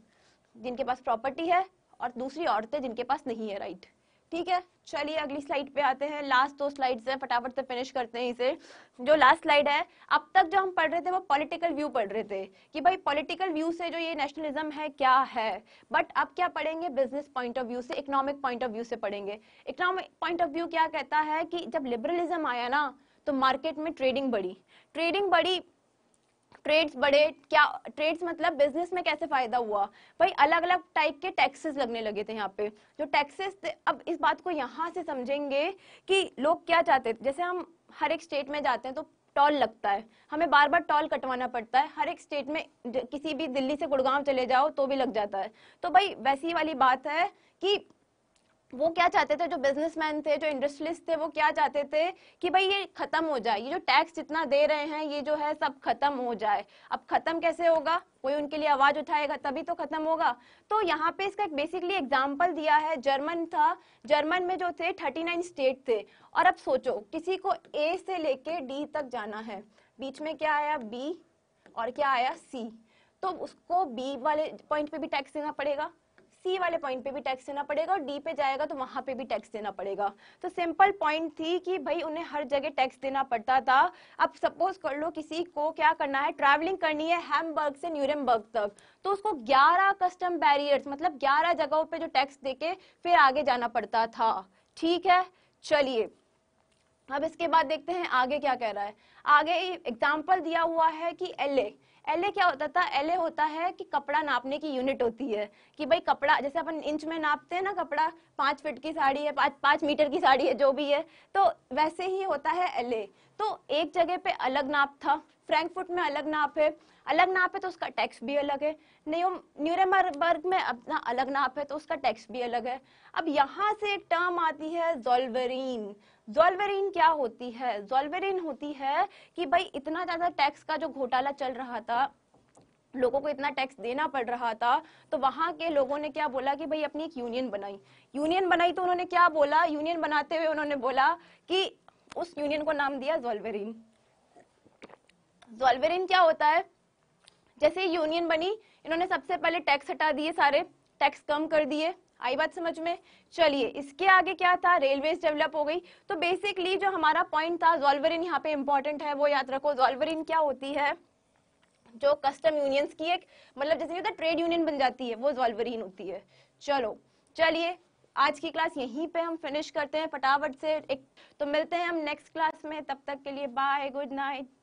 जिनके पास प्रॉपर्टी है और दूसरी औरतें जिनके पास नहीं है राइट ठीक है चलिए अगली स्लाइड पे आते हैं लास्ट दो स्लाइड हैं फटाफट से फिनिश करते हैं इसे जो लास्ट स्लाइड है अब तक जो हम पढ़ रहे थे वो पॉलिटिकल व्यू पढ़ रहे थे कि भाई पॉलिटिकल व्यू से जो ये नेशनलिज्म है क्या है बट अब क्या पढ़ेंगे बिजनेस पॉइंट ऑफ व्यू से इकोनॉमिक पॉइंट ऑफ व्यू से पढ़ेंगे इकोनॉमिक पॉइंट ऑफ व्यू क्या कहता है कि जब लिबरलिज्म आया ना तो मार्केट में ट्रेडिंग बढ़ी ट्रेडिंग बढ़ी ट्रेड्स बढ़े क्या ट्रेड्स मतलब बिजनेस में कैसे फायदा हुआ भाई अलग अलग टाइप के टैक्सेस लगने लगे थे यहाँ पे जो टैक्सेस अब इस बात को यहाँ से समझेंगे कि लोग क्या चाहते थे जैसे हम हर एक स्टेट में जाते हैं तो टॉल लगता है हमें बार बार टॉल कटवाना पड़ता है हर एक स्टेट में किसी भी दिल्ली से गुड़गांव चले जाओ तो भी लग जाता है तो भाई वैसी वाली बात है कि वो क्या चाहते थे जो बिजनेसमैन थे जो इंडस्ट्रियलिस्ट थे वो क्या चाहते थे कि भाई ये खत्म हो जाए ये जो टैक्स जितना दे रहे हैं ये जो है सब खत्म हो जाए अब खत्म कैसे होगा कोई उनके लिए आवाज उठाएगा तभी तो खत्म होगा तो यहाँ पे इसका एक बेसिकली एग्जाम्पल दिया है जर्मन था जर्मन में जो थे नाइन स्टेट थे और अब सोचो किसी को ए से लेके डी तक जाना है बीच में क्या आया बी और क्या आया सी तो उसको बी वाले पॉइंट पे भी टैक्स देना पड़ेगा सी वाले पॉइंट पे भी टैक्स देना पड़ेगा और डी पे जाएगा तो वहां पे भी टैक्स देना पड़ेगा तो सिंपल पॉइंट थी कि भाई उन्हें हर जगह टैक्स देना पड़ता था अब सपोज कर लो किसी को क्या करना है ट्रैवलिंग करनी है हेमबर्ग से न्यूरमबर्ग तक तो उसको 11 कस्टम बैरियर्स मतलब 11 जगहों पे जो टैक्स देके फिर आगे जाना पड़ता था ठीक है चलिए अब इसके बाद देखते हैं आगे क्या कह रहा है आगे एग्जाम्पल दिया हुआ है कि एल एलए क्या होता था एलए होता है कि कपड़ा नापने की यूनिट होती है कि भाई कपड़ा जैसे अपन इंच में नापते हैं ना कपड़ा पांच फिट की साड़ी है पांच पांच मीटर की साड़ी है जो भी है तो वैसे ही होता है एलए तो एक जगह पे अलग नाप था फ्रैंकफर्ट में अलग नाप है अलग नाप है तो उसका टैक्स भी अलग है न्यूरेमबर्ग में अपना अलग नाप है तो उसका टैक्स भी अलग है अब यहाँ से एक टर्म आती है जोलवरीन जोल्वेरिन क्या होती है जोल्वेरिन होती है कि भाई इतना ज्यादा टैक्स का जो घोटाला चल रहा था लोगों को इतना टैक्स देना पड़ रहा था तो वहां के लोगों ने क्या बोला कि भाई अपनी एक यूनियन बनाई यूनियन बनाई तो उन्होंने क्या बोला यूनियन बनाते हुए उन्होंने बोला कि उस यूनियन को नाम दिया जोल्वेरिन जोल्वेरिन क्या होता है जैसे यूनियन बनी इन्होंने सबसे पहले टैक्स हटा दिए सारे टैक्स कम कर दिए आई बात समझ में चलिए इसके आगे क्या था रेलवेज डेवलप हो गई तो बेसिकली जो हमारा पॉइंट था जॉल्वरिन यहाँ पे इंपॉर्टेंट है वो याद रखो जॉल्वरिन क्या होती है जो कस्टम यूनियंस की एक मतलब जैसे होता ट्रेड यूनियन बन जाती है वो जॉल्वरिन होती है चलो चलिए आज की क्लास यहीं पे हम फिनिश करते हैं फटाफट से एक तो मिलते हैं हम नेक्स्ट क्लास में तब तक के लिए बाय गुड नाइट